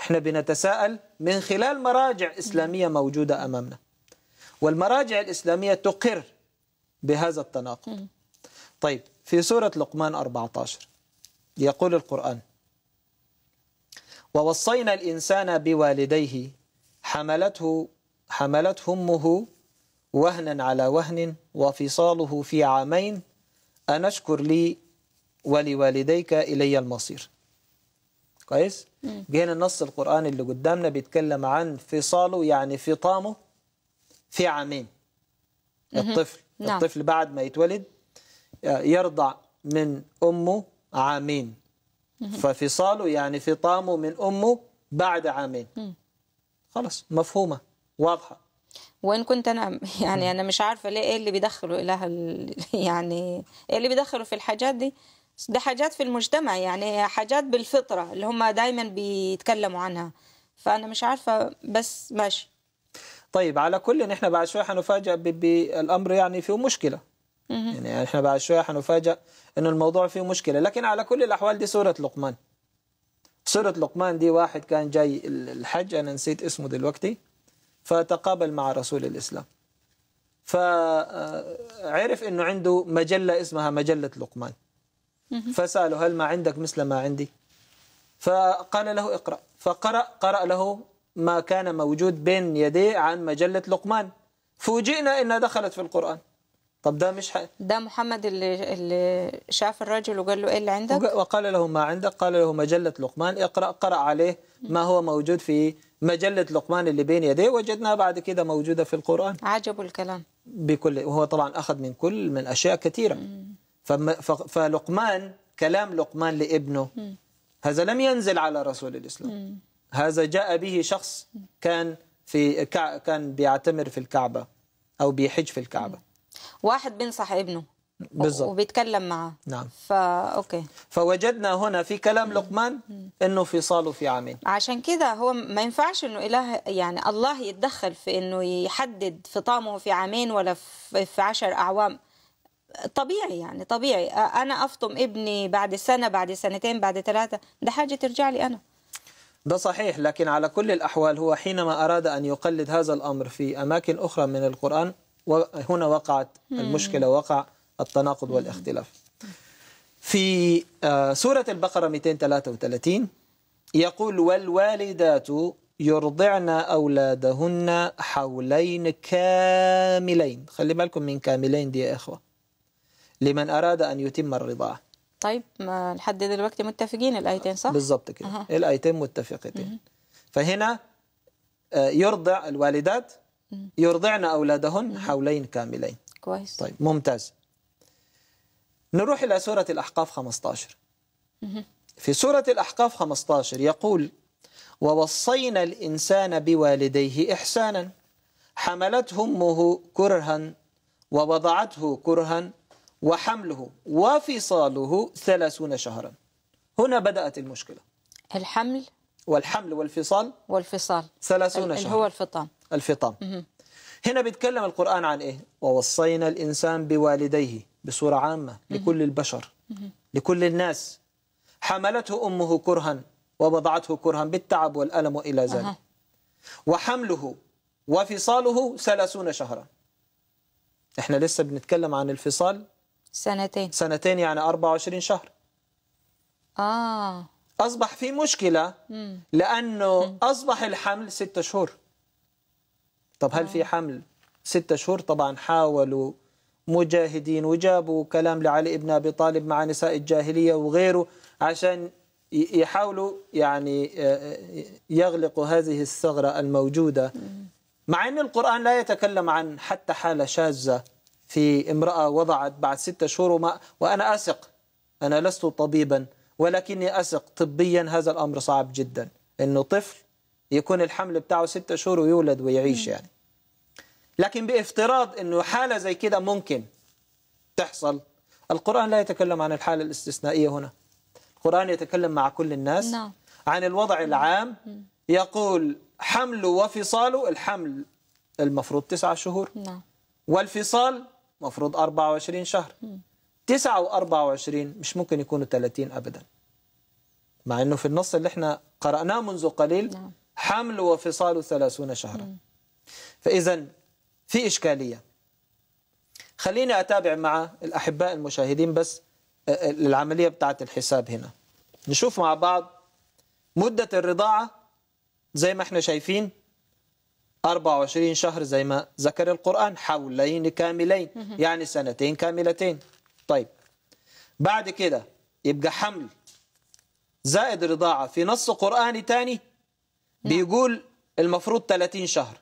إحنا بنتساءل من خلال مراجع إسلامية موجودة أمامنا والمراجع الإسلامية تقر بهذا التناقض طيب في سورة لقمان 14 يقول القرآن ووصينا الإنسان بوالديه حملته حملته أمه وهنا على وهن وفصاله في عامين أن أشكر لي ولوالديك إلي المصير كويس؟ جينا النص القرآن اللي قدامنا بيتكلم عن فصاله يعني فطامه في عامين الطفل نعم. الطفل بعد ما يتولد آه، يرضع من أمه عامين ففصاله يعني فطامه من أمه بعد عامين خلاص مفهومة واضحة وان كنت انا يعني انا مش عارفه ليه ايه اللي بيدخله اله يعني ايه اللي بيدخله في الحاجات دي ده حاجات في المجتمع يعني حاجات بالفطره اللي هم دايما بيتكلموا عنها فانا مش عارفه بس ماشي طيب على كل إن احنا بعد شوي حنفاجئ بالامر يعني فيه مشكله يعني احنا بعد شوي حنفاجئ ان الموضوع فيه مشكله لكن على كل الاحوال دي سوره لقمان سوره لقمان دي واحد كان جاي الحج انا نسيت اسمه دلوقتي فتقابل مع رسول الاسلام فعرف آه، انه عنده مجله اسمها مجله لقمان فساله هل ما عندك مثل ما عندي فقال له اقرا فقرا قرا له ما كان موجود بين يديه عن مجلة لقمان فوجئنا إنها دخلت في القرآن طب ده مش حق. ده محمد اللي اللي شاف الرجل وقال له ايه اللي عندك؟ وقال له ما عندك قال له مجله لقمان اقرا قرا عليه ما هو موجود في مجله لقمان اللي بين يديه وجدناها بعد كده موجوده في القران. عجبوا الكلام. بكل وهو طبعا اخذ من كل من اشياء كثيره. ف... فلقمان كلام لقمان لابنه هذا لم ينزل على رسول الاسلام. هذا جاء به شخص كان في كان بيعتمر في الكعبه او بيحج في الكعبه واحد بينصح ابنه بالظبط وبيتكلم معاه نعم فا اوكي فوجدنا هنا في كلام لقمان انه فصاله في عامين عشان كده هو ما ينفعش انه اله يعني الله يتدخل في انه يحدد فطامه في عامين ولا في عشر اعوام طبيعي يعني طبيعي انا افطم ابني بعد سنه بعد سنتين بعد ثلاثه ده حاجه ترجع لي انا ده صحيح لكن على كل الأحوال هو حينما أراد أن يقلد هذا الأمر في أماكن أخرى من القرآن هنا وقعت المشكلة وقع التناقض والاختلاف في آه، سورة البقرة 233 يقول والوالدات يرضعن أولادهن حولين كاملين خلي بالكم من كاملين دي يا إخوة لمن أراد أن يتم الرضاعة طيب ما لحد دلوقتي متفقين الايتين صح بالظبط كده أه. الايتين متفقتين فهنا آه، يرضع الوالدات يرضعن اولادهن حولين كاملين كويس طيب ممتاز نروح الى سوره الاحقاف 15 في سوره الاحقاف 15 يقول ووصينا الانسان بوالديه احسانا حملته امه كرها ووضعته كرها وحمله وفصاله ثلاثون شهرا هنا بدأت المشكلة الحمل والحمل والفصال والفصال ثلاثون شهرا اللي هو الفطام الفطام هنا بيتكلم القرآن عن إيه ووصينا الإنسان بوالديه بصورة عامة لكل البشر لكل الناس حملته أمه كرها ووضعته كرها بالتعب والألم وإلى ذلك وحمله وفصاله ثلاثون شهرا احنا لسه بنتكلم عن الفصال سنتين سنتين يعني 24 شهر آه أصبح في مشكلة لأنه أصبح الحمل ستة شهور طب هل في آه. حمل ستة شهور طبعا حاولوا مجاهدين وجابوا كلام لعلي ابن أبي طالب مع نساء الجاهلية وغيره عشان يحاولوا يعني آه، آه، يغلقوا هذه الثغرة الموجودة مع أن القرآن لا يتكلم عن حتى حالة شاذة في امرأة وضعت بعد ستة شهور وما وأنا أثق أنا لست طبيبا ولكني أثق طبيا هذا الأمر صعب جدا أنه طفل يكون الحمل بتاعه ستة شهور ويولد ويعيش يعني لكن بافتراض أنه حالة زي كده ممكن تحصل القرآن لا يتكلم عن الحالة الاستثنائية هنا القرآن يتكلم مع كل الناس نعم. عن الوضع العام يقول حمل وفصاله الحمل المفروض تسعة شهور نعم. والفصال مفروض 24 شهر 9 و24 مش ممكن يكونوا 30 أبدا مع أنه في النص اللي احنا قرأناه منذ قليل نعم. حمل وفصال 30 شهرا فإذا في إشكالية خليني أتابع مع الأحباء المشاهدين بس العملية آه، آه، بتاعت الحساب هنا نشوف مع بعض مدة الرضاعة زي ما احنا شايفين 24 شهر زي ما ذكر القرآن حولين كاملين يعني سنتين كاملتين طيب بعد كده يبقى حمل زائد رضاعة في نص قرآني تاني نعم. بيقول المفروض 30 شهر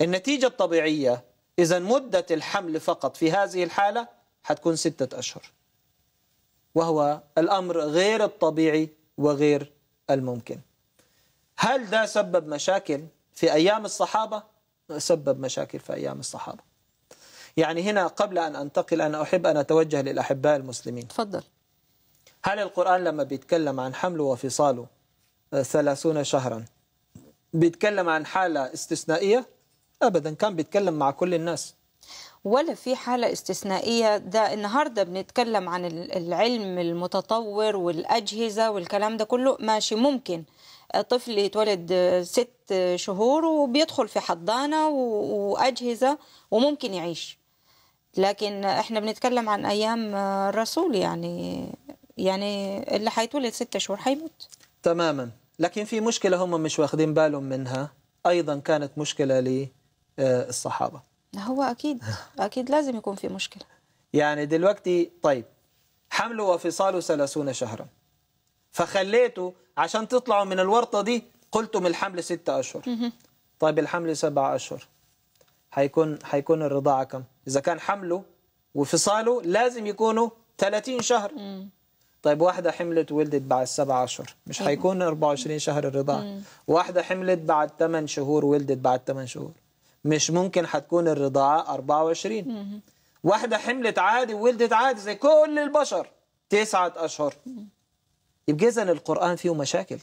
النتيجة الطبيعية إذا مدة الحمل فقط في هذه الحالة هتكون ستة أشهر وهو الأمر غير الطبيعي وغير الممكن هل ده سبب مشاكل؟ في أيام الصحابة سبب مشاكل في أيام الصحابة يعني هنا قبل أن أنتقل أنا أحب أن أتوجه للأحباء المسلمين تفضل هل القرآن لما بيتكلم عن حمله وفصاله آه، ثلاثون شهرا بيتكلم عن حالة استثنائية أبدا كان بيتكلم مع كل الناس ولا في حالة استثنائية ده النهاردة بنتكلم عن العلم المتطور والأجهزة والكلام ده كله ماشي ممكن طفل يتولد ست شهور وبيدخل في حضانة وأجهزة وممكن يعيش لكن احنا بنتكلم عن أيام الرسول يعني يعني اللي حيتولد ست شهور حيموت تماما لكن في مشكلة هم مش واخدين بالهم منها أيضا كانت مشكلة للصحابة آه، هو أكيد أكيد لازم يكون في مشكلة يعني دلوقتي طيب حمله وفصاله 30 شهرا فخليته عشان تطلعوا من الورطه دي قلتم الحمل ستة اشهر طيب الحمل سبعة اشهر هيكون هيكون الرضاعه كم اذا كان حمله وفصاله لازم يكونوا 30 شهر طيب واحدة حملت ولدت بعد سبعة أشهر مش أيوة. هيكون 24 شهر الرضاعة واحدة حملت بعد 8 شهور ولدت بعد 8 شهور مش ممكن هتكون الرضاعة 24 واحدة حملت عادي وولدت عادي زي كل البشر تسعة أشهر يبقى إذا القرآن فيه مشاكل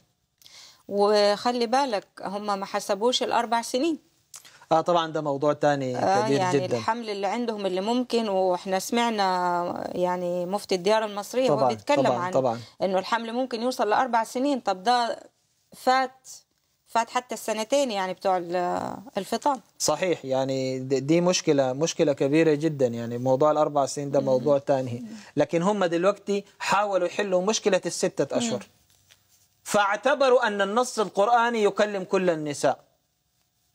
وخلي بالك هم ما حسبوش الأربع سنين اه طبعا ده موضوع تاني آه كبير يعني جدا الحمل اللي عندهم اللي ممكن واحنا سمعنا يعني مفتي الديار المصريه طبعًا هو بيتكلم طبعًا عن طبعًا انه الحمل ممكن يوصل لاربع سنين طب ده فات فات حتى السنتين يعني بتوع الفطام صحيح يعني دي مشكله مشكله كبيره جدا يعني موضوع الاربع سنين ده موضوع ثاني لكن هم دلوقتي حاولوا يحلوا مشكله السته اشهر فاعتبروا ان النص القراني يكلم كل النساء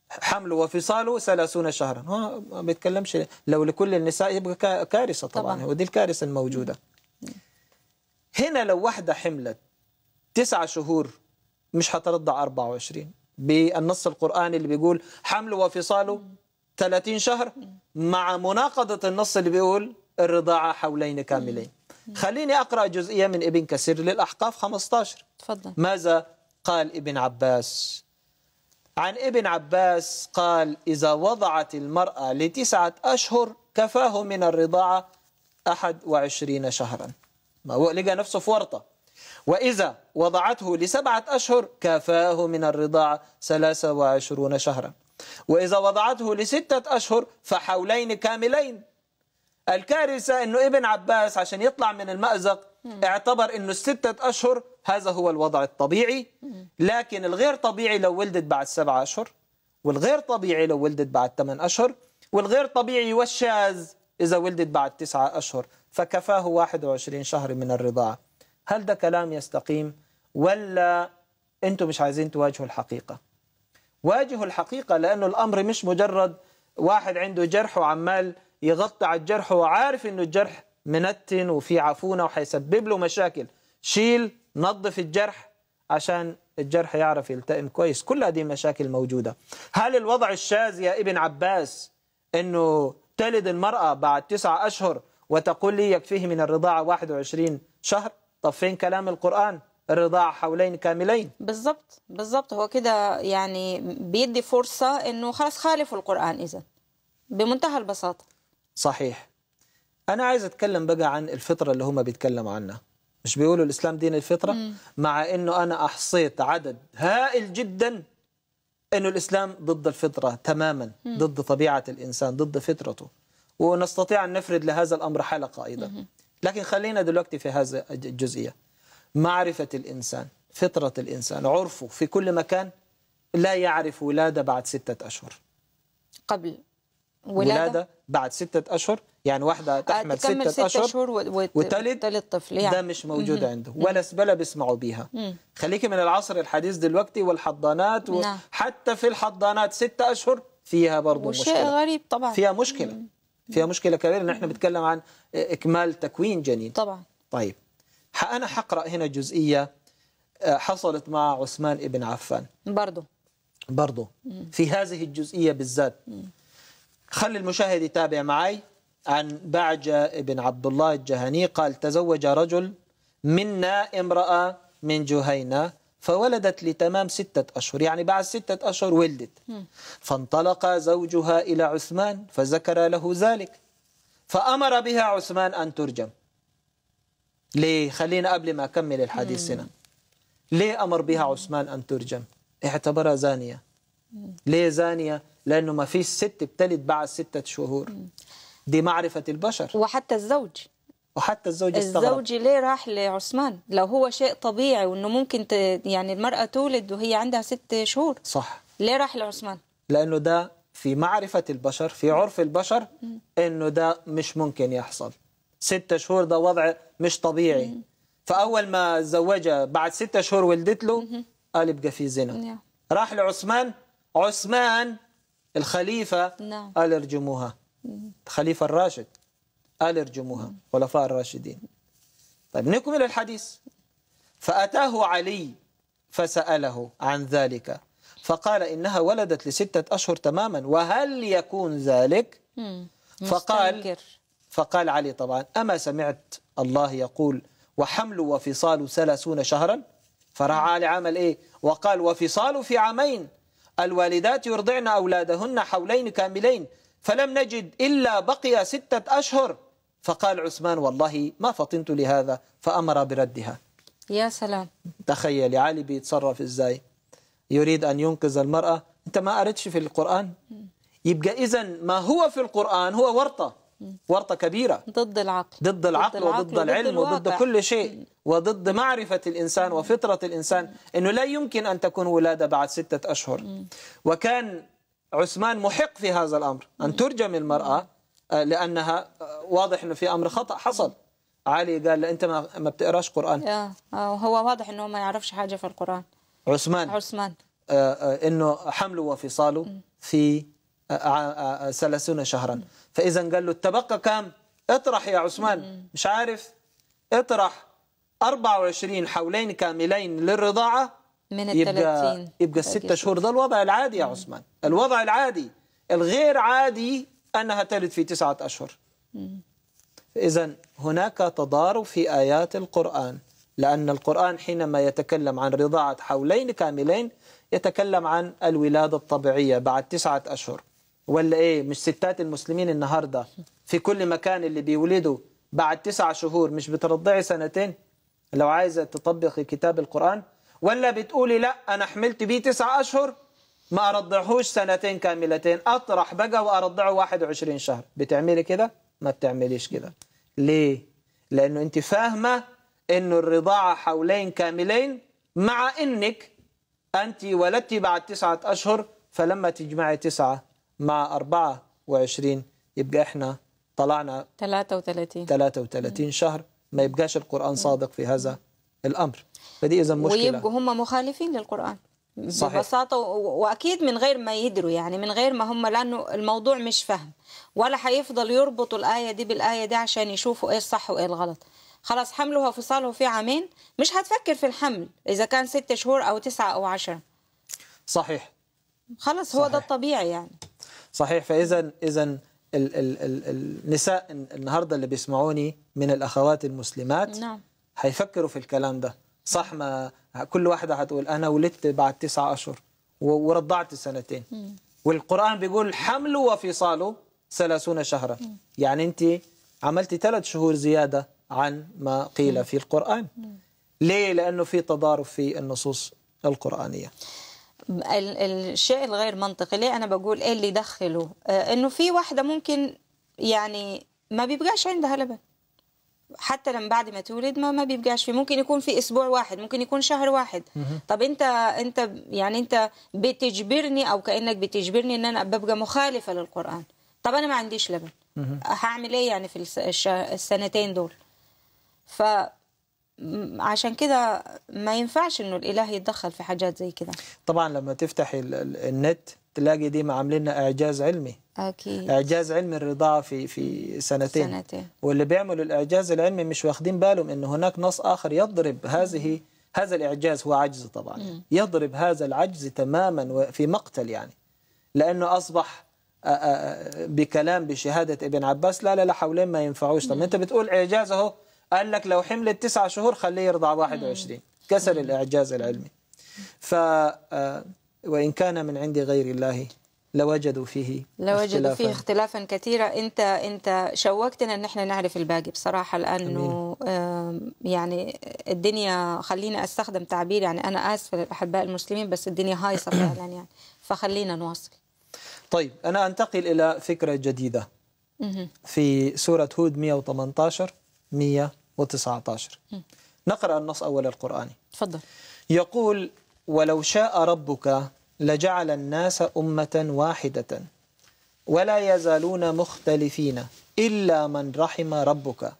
حمله وفصاله 30 شهرا هو ما بيتكلمش لو لكل النساء يبقى كارثه طبعا, طبعا. ودي الكارثه الموجوده هنا لو واحده حملت تسعة شهور مش حترضع 24 بالنص القرآني اللي بيقول حمل وفصاله 30 شهر مع مناقضة النص اللي بيقول الرضاعة حولين كاملين خليني أقرأ جزئية من ابن كثير للأحقاف 15 تفضل ماذا قال ابن عباس عن ابن عباس قال إذا وضعت المرأة لتسعة أشهر كفاه من الرضاعة 21 شهرا ما هو لقى نفسه في ورطة وإذا وضعته لسبعة أشهر كفاه من الرضاعة 23 شهرا وإذا وضعته لستة أشهر فحولين كاملين الكارثة أنه ابن عباس عشان يطلع من المأزق اعتبر أنه الستة أشهر هذا هو الوضع الطبيعي لكن الغير طبيعي لو ولدت بعد سبعة أشهر والغير طبيعي لو ولدت بعد ثمان أشهر والغير طبيعي والشاذ إذا ولدت بعد تسعة أشهر فكفاه 21 شهر من الرضاعة هل ده كلام يستقيم ولا انتم مش عايزين تواجهوا الحقيقه واجهوا الحقيقه لانه الامر مش مجرد واحد عنده جرح وعمال يغطي على الجرح وعارف انه الجرح منتن وفي عفونه وحيسبب له مشاكل شيل نظف الجرح عشان الجرح يعرف يلتئم كويس كل هذه مشاكل موجودة هل الوضع الشاذ يا ابن عباس أنه تلد المرأة بعد تسعة أشهر وتقول لي يكفيه من الرضاعة 21 شهر طب فين كلام القرآن الرضاع حولين كاملين بالظبط بالظبط هو كده يعني بيدي فرصة انه خلاص خالفوا القرآن اذا بمنتهى البساطة صحيح انا عايز اتكلم بقى عن الفطرة اللي هما بيتكلموا عنها مش بيقولوا الاسلام دين الفطرة مع انه انا احصيت عدد هائل جدا انه الاسلام ضد الفطرة تماما ضد طبيعة الانسان ضد فطرته ونستطيع ان نفرد لهذا الامر حلقة ايضا لكن خلينا دلوقتي في هذا الجزئية معرفة الإنسان فطرة الإنسان عرفه في كل مكان لا يعرف ولادة بعد ستة أشهر قبل ولادة, ولادة بعد ستة أشهر يعني واحدة آه، تحمل ستة, ستة أشهر, أشهر وتلد طفل يعني. ده مش موجود مم. عنده ولا سبله بيسمعوا بيها خليكي من العصر الحديث دلوقتي والحضانات و... نعم. حتى في الحضانات ستة أشهر فيها برضه مشكلة غريب طبعا فيها مشكلة مم. فيها مشكله كبيره نحن بنتكلم عن اكمال تكوين جنين طبعا طيب انا حقرا هنا جزئيه آه، حصلت مع عثمان ابن عفان برضه برضه في هذه الجزئيه بالذات خلي المشاهد يتابع معي عن بعجة بن عبد الله الجهني قال تزوج رجل منا امرأة من جهينة فولدت لتمام ستة أشهر يعني بعد ستة أشهر ولدت فانطلق زوجها إلى عثمان فذكر له ذلك فأمر بها عثمان أن ترجم ليه خلينا قبل ما أكمل الحديث هنا ليه أمر بها عثمان أن ترجم اعتبرها زانية ليه زانية لأنه ما فيش ست بتلد بعد ستة شهور دي معرفة البشر وحتى الزوج وحتى الزوج استغرب الزوج ليه راح لعثمان لو هو شيء طبيعي وانه ممكن ت... يعني المراه تولد وهي عندها ست شهور صح ليه راح لعثمان لانه ده في معرفه البشر في عرف البشر انه ده مش ممكن يحصل ست شهور ده وضع مش طبيعي فاول ما زوجها بعد ست شهور ولدت له قال يبقى في زنا نعم. راح لعثمان عثمان الخليفه نعم. قال ارجموها الخليفه الراشد آل ارجموها خلفاء الراشدين طيب نكمل الحديث فأتاه علي فسأله عن ذلك فقال إنها ولدت لستة أشهر تماما وهل يكون ذلك فقال فقال علي طبعا أما سمعت الله يقول وحمل وفصال ثلاثون شهرا فرعى علي عمل إيه وقال وفصال في عامين الوالدات يرضعن أولادهن حولين كاملين فلم نجد إلا بقي ستة أشهر فقال عثمان والله ما فطنت لهذا فأمر بردها يا سلام تخيل علي بيتصرف إزاي يريد أن ينقذ المرأة أنت ما قريتش في القرآن يبقى إذا ما هو في القرآن هو ورطة ورطة كبيرة ضد العقل ضد العقل, ضد العقل وضد العلم وضد, وضد كل شيء وضد معرفة الإنسان وفطرة الإنسان أنه لا يمكن أن تكون ولادة بعد ستة أشهر وكان عثمان محق في هذا الأمر أن ترجم المرأة آه، لانها آه، واضح انه في امر خطا حصل علي قال له انت ما ما بتقراش قران آه، هو واضح انه ما يعرفش حاجه في القران عثمان عثمان انه حمله وفصاله في 30 شهرا فاذا قال له تبقى كام اطرح يا عثمان مش عارف اطرح 24 حولين كاملين للرضاعه من ال يبقى 30 يبقى الست شهور ده الوضع العادي يا عثمان الوضع العادي الغير عادي أنها تلد في تسعة أشهر إذا هناك تضارب في آيات القرآن لأن القرآن حينما يتكلم عن رضاعة حولين كاملين يتكلم عن الولادة الطبيعية بعد تسعة أشهر ولا إيه مش ستات المسلمين النهاردة في كل مكان اللي بيولدوا بعد تسعة شهور مش بترضعي سنتين لو عايزة تطبقي كتاب القرآن ولا بتقولي لا أنا حملت بيه تسعة أشهر ما ارضعهوش سنتين كاملتين اطرح بقى وارضعه 21 شهر بتعملي كده ما بتعمليش كده ليه لانه انت فاهمه انه الرضاعه حولين كاملين مع انك انت ولدت بعد تسعة اشهر فلما تجمعي تسعة مع 24 يبقى احنا طلعنا 33 33 شهر ما يبقاش القرآن صادق في هذا الأمر فدي إذا مشكلة ويبقوا هم مخالفين للقرآن صحيح. ببساطة وأكيد من غير ما يدروا يعني من غير ما هم لأنه الموضوع مش فهم ولا هيفضل يربطوا الآية دي بالآية دي عشان يشوفوا إيه الصح وإيه الغلط خلاص حمله وفصاله في عامين مش هتفكر في الحمل إذا كان ست شهور أو تسعة أو عشرة صحيح خلاص هو ده الطبيعي يعني صحيح فإذا إذا النساء النهاردة اللي بيسمعوني من الأخوات المسلمات نعم هيفكروا في الكلام ده صح ما كل واحدة هتقول أنا ولدت بعد تسعة أشهر ورضعت سنتين والقرآن بيقول حمله وفصاله ثلاثون شهرا يعني أنت عملت ثلاث شهور زيادة عن ما قيل في القرآن ليه؟ لأنه في تضارب في النصوص القرآنية الشيء الغير منطقي ليه أنا بقول إيه اللي دخله آه، أنه في واحدة ممكن يعني ما بيبقاش عندها لبن حتى لما بعد ما تولد ما ما بيبقاش فيه ممكن يكون في اسبوع واحد ممكن يكون شهر واحد طب انت انت يعني انت بتجبرني او كانك بتجبرني ان انا ببقى مخالفه للقران طب انا ما عنديش لبن هعمل ايه يعني في السنتين دول ف عشان كده ما ينفعش انه الاله يتدخل في حاجات زي كده طبعا لما تفتحي النت تلاقي دي عاملين اعجاز علمي اكيد اعجاز علم الرضاعه في في سنتين سنتين واللي بيعملوا الاعجاز العلمي مش واخدين بالهم ان هناك نص اخر يضرب هذه هذا الاعجاز هو عجز طبعا م. يضرب هذا العجز تماما في مقتل يعني لانه اصبح بكلام بشهاده ابن عباس لا لا لا حولين ما ينفعوش طب انت بتقول اعجاز اهو قال لك لو حملت تسعة شهور خليه يرضع 21 كسر الاعجاز العلمي ف وان كان من عند غير الله لوجدوا فيه لوجدوا فيه اختلافا كثيرا انت انت شوقتنا ان احنا نعرف الباقي بصراحه لانه يعني الدنيا خلينا استخدم تعبير يعني انا اسفه للاحباء المسلمين بس الدنيا هايصه فعلا يعني فخلينا نواصل طيب انا انتقل الى فكره جديده في سوره هود 118 119 نقرا النص اول القراني تفضل يقول ولو شاء ربك لجعل الناس أمة واحدة ولا يزالون مختلفين إلا من رحم ربك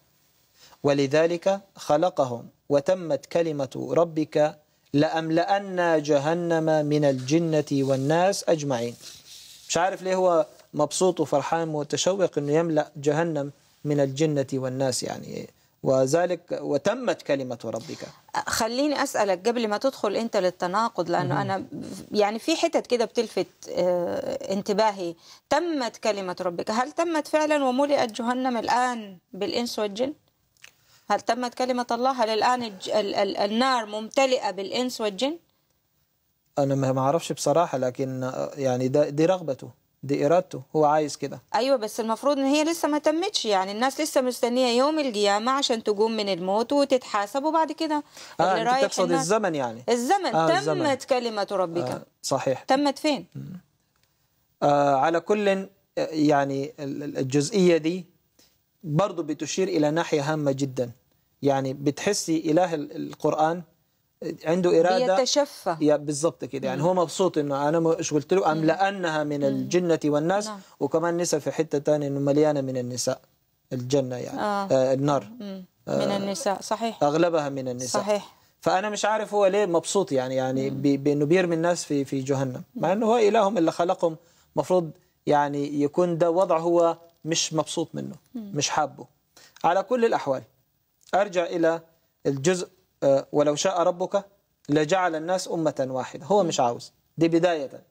ولذلك خلقهم وتمت كلمة ربك لأملأن جهنم من الجنة والناس أجمعين مش عارف ليه هو مبسوط وفرحان ومتشوق أنه يملأ جهنم من الجنة والناس يعني وذلك وتمت كلمة ربك خليني أسألك قبل ما تدخل أنت للتناقض لأنه أنا يعني في حتت كده بتلفت آه، انتباهي تمت كلمة ربك هل تمت فعلا وملئت جهنم الآن بالإنس والجن؟ هل تمت كلمة الله؟ هل الآن الج... ال... ال... النار ممتلئة بالإنس والجن؟ أنا ما أعرفش بصراحة لكن آه، يعني دي رغبته دي ارادته هو عايز كده ايوه بس المفروض ان هي لسه ما تمتش يعني الناس لسه مستنيه يوم القيامه عشان تقوم من الموت وتتحاسب وبعد كده اه انت تقصد الزمن يعني الزمن آه تمت الزمن. كلمه ربك آه صحيح تمت فين آه على كل آه، يعني الجزئيه دي برضه بتشير الى ناحيه هامه جدا يعني بتحسي اله القران عنده اراده يتشفى بالظبط كده يعني هو مبسوط انه انا مش قلت له ام لانها من الجنه والناس نعم. وكمان نسى في حته ثانيه انه مليانه من النساء الجنه يعني آه. آه النار آه من النساء صحيح اغلبها من النساء صحيح فانا مش عارف هو ليه مبسوط يعني يعني بانه بيرمي الناس في في جهنم مع انه هو الههم اللي خلقهم مفروض يعني يكون ده وضع هو مش مبسوط منه مش حابه على كل الاحوال ارجع الى الجزء ولو شاء ربك لجعل الناس أمة واحدة هو مش عاوز دي بداية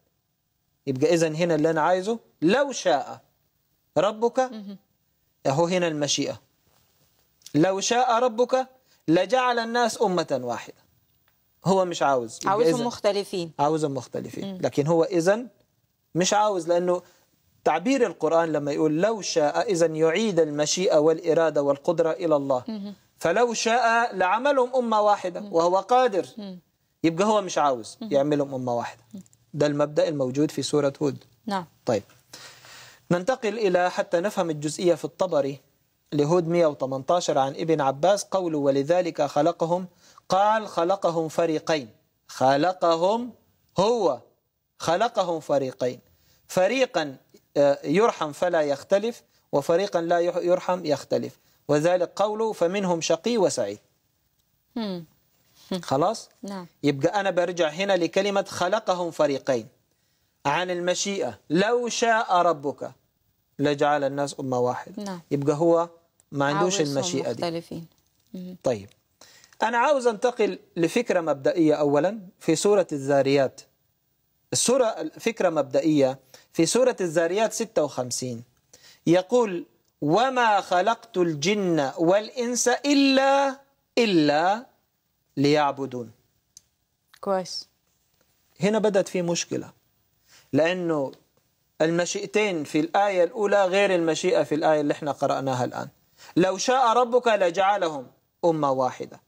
يبقى إذا هنا اللي أنا عايزه لو شاء ربك أهو هنا المشيئة لو شاء ربك لجعل الناس أمة واحدة هو مش عاوز عاوزهم مختلفين عاوزهم مختلفين لكن هو إذا مش عاوز لأنه تعبير القرآن لما يقول لو شاء إذا يعيد المشيئة والإرادة والقدرة إلى الله فلو شاء لعملهم أمة واحدة وهو قادر يبقى هو مش عاوز يعملهم أمة واحدة ده المبدأ الموجود في سورة هود نعم طيب ننتقل إلى حتى نفهم الجزئية في الطبري لهود 118 عن ابن عباس قوله ولذلك خلقهم قال خلقهم فريقين خلقهم هو خلقهم فريقين فريقا آه، يرحم فلا يختلف وفريقا لا يرحم يختلف وذلك قوله فمنهم شقي وسعيد خلاص نعم. يبقى أنا برجع هنا لكلمة خلقهم فريقين عن المشيئة لو شاء ربك لجعل الناس أمة واحدة نعم. يبقى هو ما عندوش المشيئة مختلفين. دي طيب أنا عاوز أنتقل لفكرة مبدئية أولا في سورة الذاريات السورة فكرة مبدئية في سورة الذاريات 56 يقول وما خلقت الجن والإنس إلا إلا ليعبدون كويس هنا بدأت في مشكلة لأنه المشيئتين في الآية الأولى غير المشيئة في الآية اللي احنا قرأناها الآن لو شاء ربك لجعلهم أمة واحدة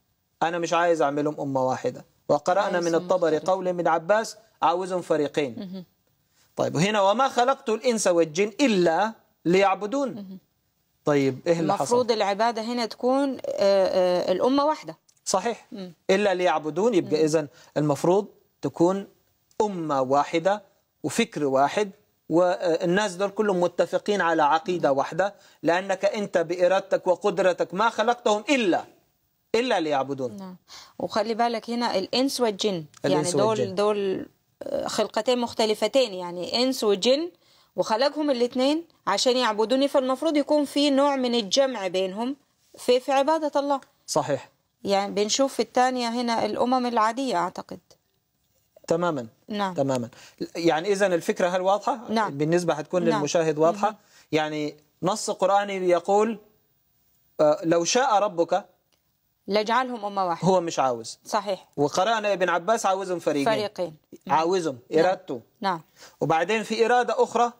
أنا مش عايز أعملهم أمة واحدة وقرأنا من الطبر قول من عباس عاوزهم فريقين طيب هنا وما خلقت الإنس والجن إلا ليعبدون طيب ايه اللي حصل؟ المفروض العباده هنا تكون آه، آه، الامه واحده صحيح مم. الا ليعبدون يبقى اذا المفروض تكون امه واحده وفكر واحد والناس دول كلهم متفقين على عقيده واحده لانك انت بارادتك وقدرتك ما خلقتهم الا الا ليعبدون نعم وخلي بالك هنا الانس والجن يعني الإنس يعني دول والجن. دول آه، خلقتين مختلفتين يعني انس وجن وخلقهم الاثنين عشان يعبدوني فالمفروض يكون في نوع من الجمع بينهم في في عبادة الله صحيح يعني بنشوف في الثانية هنا الأمم العادية أعتقد تماما نعم تماما يعني إذا الفكرة هل واضحة؟ نعم بالنسبة هتكون نعم. للمشاهد واضحة نعم. يعني نص قرآني يقول آه، لو شاء ربك لجعلهم أمة واحدة هو مش عاوز صحيح وقرأنا ابن عباس عاوزهم فريقين فريقين عاوزهم نعم. إرادته نعم وبعدين في إرادة أخرى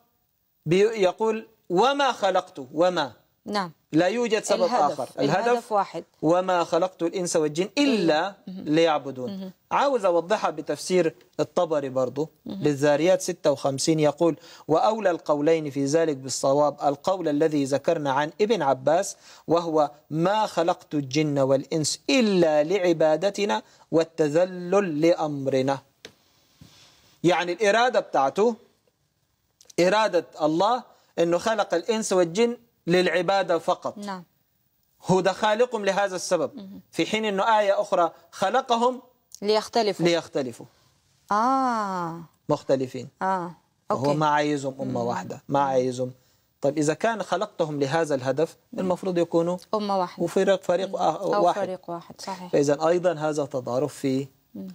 يقول وما خلقت وما نعم لا يوجد سبب الهدف آخر الهدف, الهدف واحد وما خلقت الإنس والجن إلا ليعبدون عاوز أوضحها بتفسير الطبري برضه للذاريات 56 يقول وأولى القولين في ذلك بالصواب القول الذي ذكرنا عن ابن عباس وهو ما خلقت الجن والإنس إلا لعبادتنا والتذلل لأمرنا يعني الإرادة بتاعته إرادة الله أنه خلق الإنس والجن للعبادة فقط نعم هو ده خالقهم لهذا السبب في حين أنه آية أخرى خلقهم ليختلفوا ليختلفوا آه مختلفين آه أوكي. هو ما عايزهم أمة واحدة ما عايزهم طيب إذا كان خلقتهم لهذا الهدف المفروض يكونوا أمة واحدة وفريق فريق آه، أو واحد فريق واحد صحيح فإذا أيضا هذا تضارب في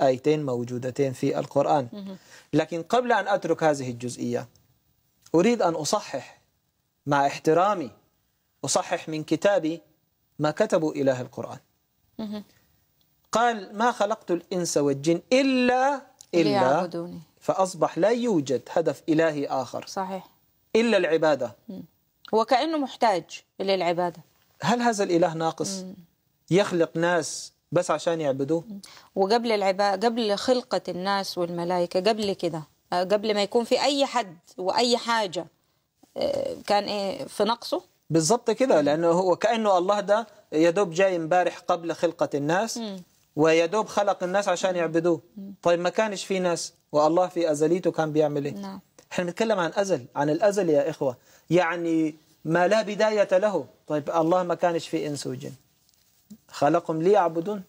آيتين موجودتين في القرآن لكن قبل أن أترك هذه الجزئية أريد أن أصحح مع احترامي أصحح من كتابي ما كتبوا إله القرآن قال ما خلقت الإنس والجن إلا إلا فأصبح لا يوجد هدف إلهي آخر صحيح إلا العبادة هو كأنه محتاج إلى العبادة هل هذا الإله ناقص؟ يخلق ناس بس عشان يعبدوه وقبل العبادة قبل خلقة الناس والملائكة قبل كده آه، قبل ما يكون في اي حد واي حاجه آه، كان ايه في نقصه بالظبط كده لانه هو كانه الله ده يا دوب جاي امبارح قبل خلقه الناس ويا دوب خلق الناس عشان يعبدوه طيب ما كانش في ناس والله في ازليته كان بيعمل ايه نعم احنا بنتكلم عن ازل عن الازل يا اخوه يعني ما لا بدايه له طيب الله ما كانش في انس وجن خلقهم ليعبدون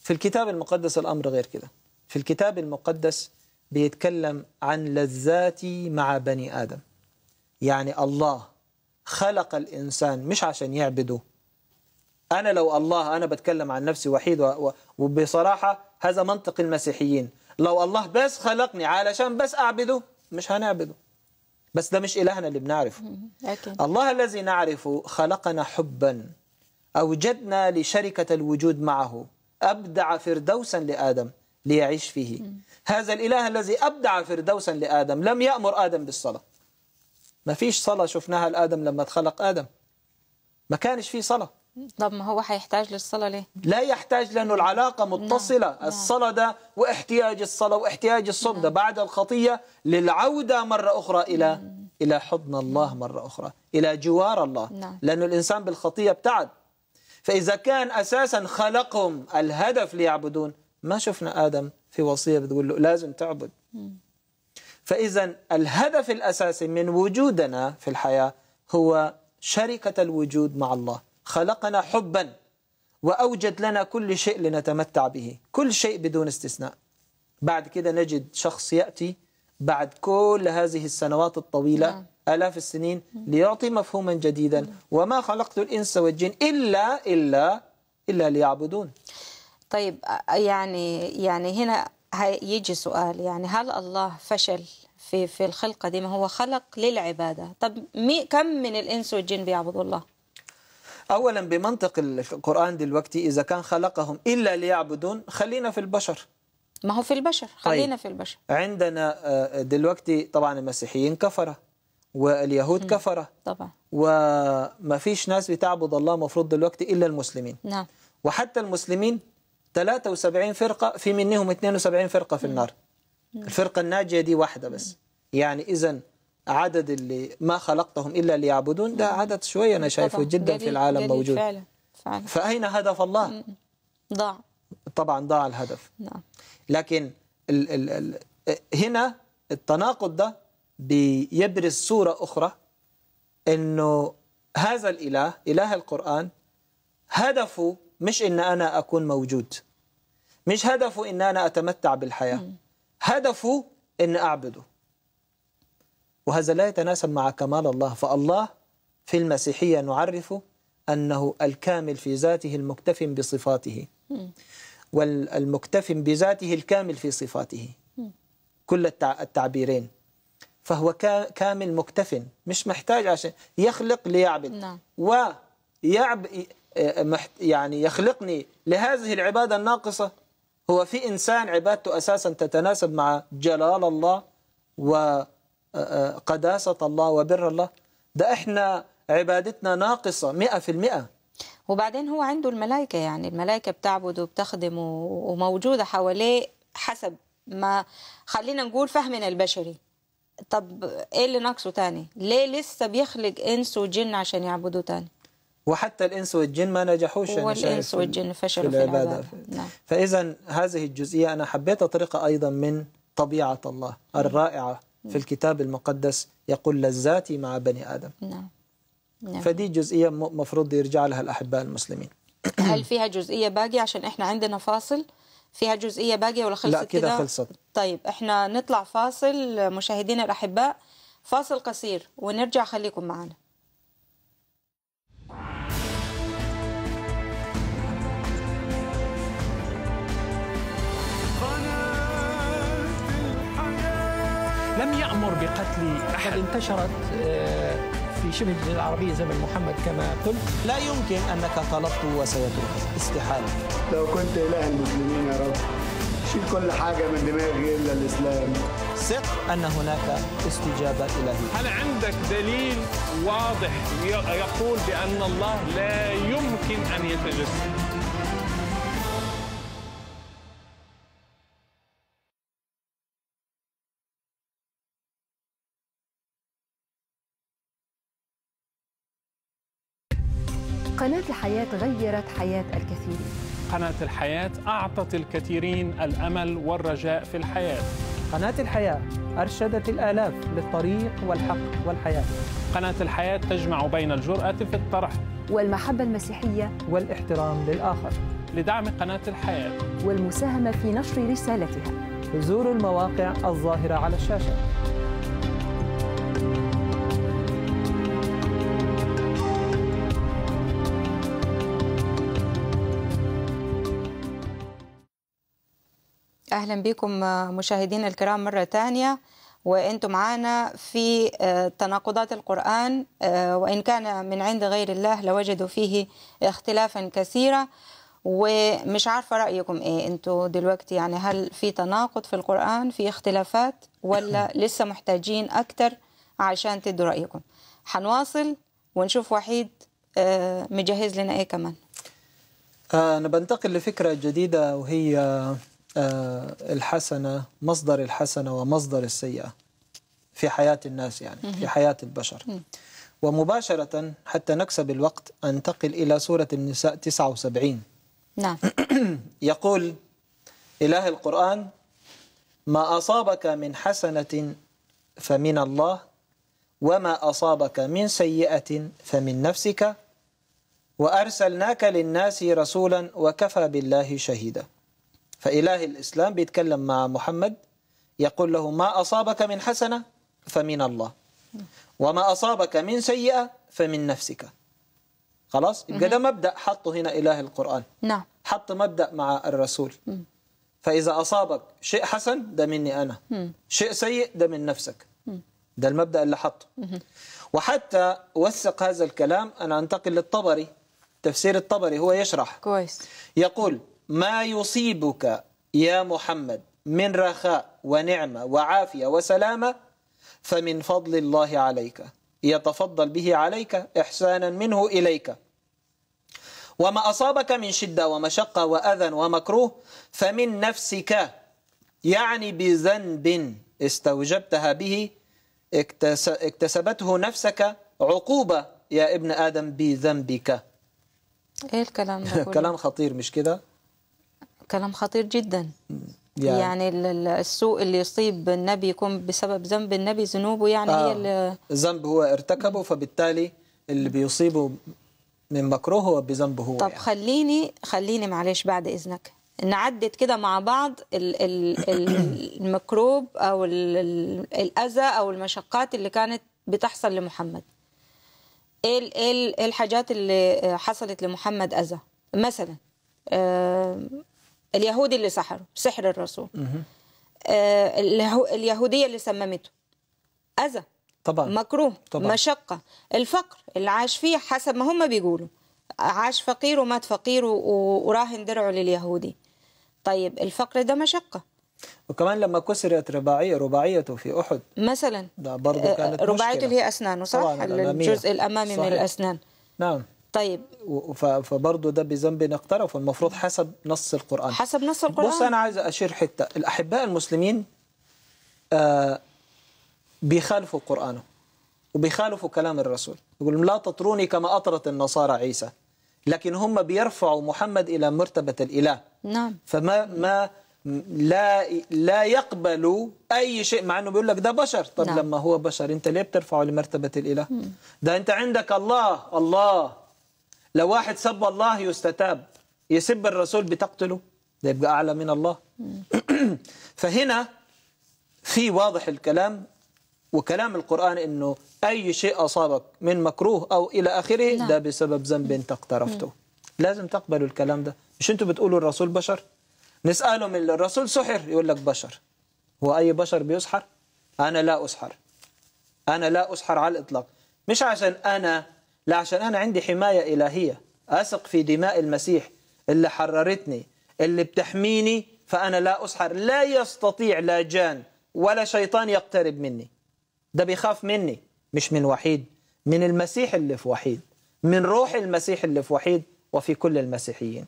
في الكتاب المقدس الامر غير كده في الكتاب المقدس بيتكلم عن لذاتي مع بني آدم يعني الله خلق الإنسان مش عشان يعبده أنا لو الله أنا بتكلم عن نفسي وحيد وبصراحة هذا منطق المسيحيين لو الله بس خلقني علشان بس أعبده مش هنعبده بس ده مش إلهنا اللي بنعرفه أكيد. الله الذي نعرفه خلقنا حبا أوجدنا لشركة الوجود معه أبدع فردوسا لآدم ليعيش فيه هذا الإله الذي أبدع فردوسا لآدم لم يأمر آدم بالصلاة ما فيش صلاة شفناها لآدم لما اتخلق آدم ما كانش فيه صلاة طب ما هو هيحتاج للصلاة ليه؟ لا يحتاج لأنه العلاقة نعم، متصلة نعم. الصلاة ده واحتياج الصلاة واحتياج الصوم ده نعم. بعد الخطية للعودة مرة أخرى إلى نعم. إلى حضن الله نعم. مرة أخرى إلى جوار الله نعم. لأنه الإنسان بالخطية ابتعد فإذا كان أساسا خلقهم الهدف ليعبدون ما شفنا آدم في وصيه بتقول له لازم تعبد فاذا الهدف الاساسي من وجودنا في الحياه هو شركه الوجود مع الله خلقنا حبا واوجد لنا كل شيء لنتمتع به كل شيء بدون استثناء بعد كده نجد شخص ياتي بعد كل هذه السنوات الطويله نعم. آلاف السنين ليعطي مفهوما جديدا وما خلقت الإنس والجن إلا إلا إلا ليعبدون طيب يعني يعني هنا يجي سؤال يعني هل الله فشل في في الخلقة دي ما هو خلق للعبادة طب مي كم من الإنس والجن بيعبدوا الله أولا بمنطق القرآن دلوقتي إذا كان خلقهم إلا ليعبدون خلينا في البشر ما هو في البشر طيب. خلينا طيب. في البشر عندنا دلوقتي طبعا المسيحيين كفرة واليهود م. كفرة طبعا وما فيش ناس بتعبد الله مفروض دلوقتي إلا المسلمين نعم وحتى المسلمين 73 فرقة في منهم 72 فرقة في النار الفرقة الناجية دي واحدة بس يعني إذا عدد اللي ما خلقتهم إلا ليعبدون ده عدد شوية أنا شايفه جدا في العالم موجود فعلا فعلا فأين هدف الله؟ ضاع طبعا ضاع الهدف نعم لكن ال ال ال هنا التناقض ده بيبرز صورة أخرى أنه هذا الإله إله القرآن هدفه مش ان انا اكون موجود مش هدفه ان انا اتمتع بالحياه هدفه ان اعبده وهذا لا يتناسب مع كمال الله فالله في المسيحيه نعرف انه الكامل في ذاته المكتف بصفاته والمكتف بذاته الكامل في صفاته كل التعبيرين فهو كامل مكتف مش محتاج عشان يخلق ليعبد نعم. ويعب آه، يعني يخلقني لهذه العبادة الناقصة هو في إنسان عبادته أساسا تتناسب مع جلال الله وقداسة آه، آه، الله وبر الله ده إحنا عبادتنا ناقصة مئة في المئة وبعدين هو عنده الملائكة يعني الملائكة بتعبد وبتخدم وموجودة حواليه حسب ما خلينا نقول فهمنا البشري طب ايه اللي ناقصه تاني ليه لسه بيخلق انس وجن عشان يعبدوه تاني وحتى الانس والجن ما نجحوش يعني والانس والجن فشلوا في العباده, العبادة. نعم. فاذا هذه الجزئيه انا حبيت اطرقها ايضا من طبيعه الله الرائعه نعم. في الكتاب المقدس يقول لذاتي مع بني ادم نعم. نعم. فدي جزئيه مفروض يرجع لها الاحباء المسلمين هل فيها جزئيه باقيه عشان احنا عندنا فاصل فيها جزئيه باقيه ولا خلصت لا كده خلصت طيب احنا نطلع فاصل مشاهدينا الاحباء فاصل قصير ونرجع خليكم معنا بقتل أحد انتشرت آه، في شبه الجزيرة العربية زمن محمد كما قلت لا يمكن أنك طلبت وسيترك استحالة لو كنت إله المسلمين يا رب شيل كل حاجة من دماغي إلا الإسلام ثق أن هناك استجابة إلهية هل عندك دليل واضح يقول بأن الله لا يمكن أن يتجسد قناة الحياة غيرت حياة الكثيرين قناة الحياة أعطت الكثيرين الأمل والرجاء في الحياة قناة الحياة أرشدت الآلاف للطريق والحق والحياة قناة الحياة تجمع بين الجرأة في الطرح والمحبة المسيحية والاحترام للآخر لدعم قناة الحياة والمساهمة في نشر رسالتها زوروا المواقع الظاهرة على الشاشة أهلا بكم مشاهدينا الكرام مرة ثانيه وأنتم معنا في آه، تناقضات القرآن آه، وإن كان من عند غير الله لوجدوا فيه اختلافا كثيرا ومش عارفة رأيكم إيه أنتوا دلوقتي يعني هل في تناقض في القرآن في اختلافات ولا لسه محتاجين أكتر عشان تدوا رأيكم هنواصل ونشوف وحيد آه، مجهز لنا إيه كمان أنا بنتقل لفكرة جديدة وهي آه، الحسنة مصدر الحسنة ومصدر السيئة في حياة الناس يعني في حياة البشر ومباشرة حتى نكسب الوقت أنتقل إلى سورة النساء 79 نعم يقول إله القرآن ما أصابك من حسنة فمن الله وما أصابك من سيئة فمن نفسك وأرسلناك للناس رسولا وكفى بالله شهيدا فإله الإسلام بيتكلم مع محمد يقول له ما أصابك من حسنة فمن الله وما أصابك من سيئة فمن نفسك خلاص يبقى ده مبدأ حطه هنا إله القرآن نعم حط مبدأ مع الرسول فإذا أصابك شيء حسن ده مني أنا شيء سيء ده من نفسك ده المبدأ اللي حطه وحتى وثق هذا الكلام أنا أنتقل للطبري تفسير الطبري هو يشرح كويس يقول ما يصيبك يا محمد من رخاء ونعمة وعافية وسلامة فمن فضل الله عليك يتفضل به عليك إحسانا منه إليك وما أصابك من شدة ومشقة وأذى ومكروه فمن نفسك يعني بذنب استوجبتها به اكتسبته نفسك عقوبة يا ابن آدم بذنبك ايه الكلام ده كلام خطير مش كده كلام خطير جدا يعني, يعني السوء اللي يصيب النبي يكون بسبب ذنب النبي ذنوبه يعني آه هي اللي ذنب هو ارتكبه فبالتالي اللي بيصيبه من مكروه هو بذنبه هو طب يعني. خليني خليني معلش بعد اذنك نعدد كده مع بعض المكروب الميكروب او الاذى او المشقات اللي كانت بتحصل لمحمد ايه إيه, ايه الحاجات اللي حصلت لمحمد اذى مثلا آه، اليهودي اللي سحره سحر الرسول آه اليهودية اللي سممته أذى طبعا مكروه طبعا. مشقة الفقر اللي عاش فيه حسب ما هم بيقولوا عاش فقير ومات فقير وراهن درعه لليهودي طيب الفقر ده مشقة وكمان لما كسرت رباعية رباعيته في أحد مثلا ده برضه آه، كانت رباعيته اللي هي أسنانه صح؟ الجزء الأمامي صحيح. من الأسنان نعم طيب فبرضه ده بذنب اقترف والمفروض حسب نص القرآن حسب نص القرآن بص أنا عايز أشير حتة الأحباء المسلمين آه بيخالفوا قرآنه وبيخالفوا كلام الرسول يقول لا تطروني كما أطرت النصارى عيسى لكن هم بيرفعوا محمد إلى مرتبة الإله نعم فما ما لا لا يقبلوا اي شيء مع انه بيقول لك ده بشر طب نعم. لما هو بشر انت ليه بترفعه لمرتبه الاله ده انت عندك الله الله لو واحد سب الله يستتاب يسب الرسول بتقتله ده يبقى أعلى من الله فهنا في واضح الكلام وكلام القرآن أنه أي شيء أصابك من مكروه أو إلى آخره نعم. ده بسبب ذنب أنت اقترفته لازم تقبلوا الكلام ده مش أنتوا بتقولوا الرسول بشر نسألهم الرسول سحر يقول لك بشر هو أي بشر بيسحر أنا لا أسحر أنا لا أسحر على الإطلاق مش عشان أنا لا عشان أنا عندي حماية إلهية أثق في دماء المسيح اللي حررتني اللي بتحميني فأنا لا أسحر لا يستطيع لا جان ولا شيطان يقترب مني ده بيخاف مني مش من وحيد من المسيح اللي في وحيد من روح المسيح اللي في وحيد وفي كل المسيحيين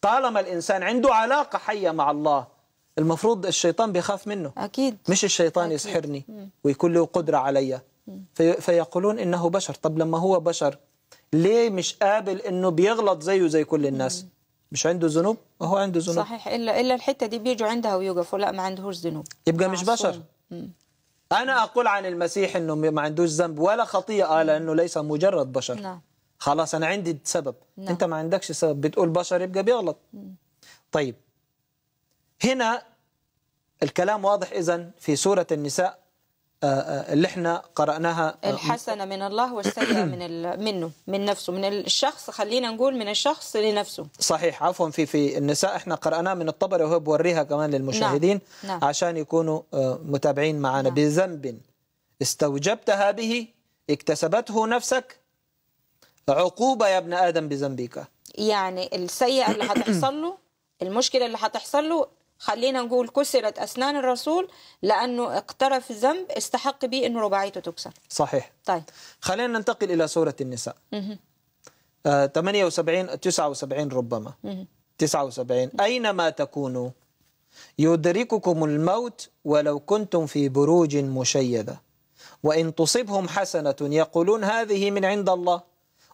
طالما الإنسان عنده علاقة حية مع الله المفروض الشيطان بيخاف منه أكيد مش الشيطان أكيد. يسحرني ويكون له قدرة عليّ في فيقولون انه بشر طب لما هو بشر ليه مش قابل انه بيغلط زيه زي كل الناس مش عنده ذنوب هو عنده ذنوب صحيح الا الا الحته دي بيجوا عندها ويوقفوا لا ما عندهوش ذنوب يبقى مش بشر انا اقول عن المسيح انه ما عندوش ذنب ولا خطيه قال انه ليس مجرد بشر نعم خلاص انا عندي سبب نعم. انت ما عندكش سبب بتقول بشر يبقى بيغلط مم. طيب هنا الكلام واضح اذا في سوره النساء اللي احنا قرأناها آه، الحسنة من الله والسيئة من منه من نفسه من الشخص خلينا نقول من الشخص لنفسه صحيح عفوا في في النساء احنا قرأناها من الطبري وهو بوريها كمان للمشاهدين نعم. نعم. عشان يكونوا آه، متابعين معنا نعم. بذنب استوجبتها به اكتسبته نفسك عقوبة يا ابن آدم بذنبك يعني السيئة اللي هتحصل له المشكلة اللي هتحصل له خلينا نقول كسرت أسنان الرسول لأنه اقترف ذنب استحق به أنه رباعيته تكسر صحيح طيب خلينا ننتقل إلى سورة النساء اها 78 79 ربما مه. 79 أينما تكونوا يدرككم الموت ولو كنتم في بروج مشيدة وإن تصبهم حسنة يقولون هذه من عند الله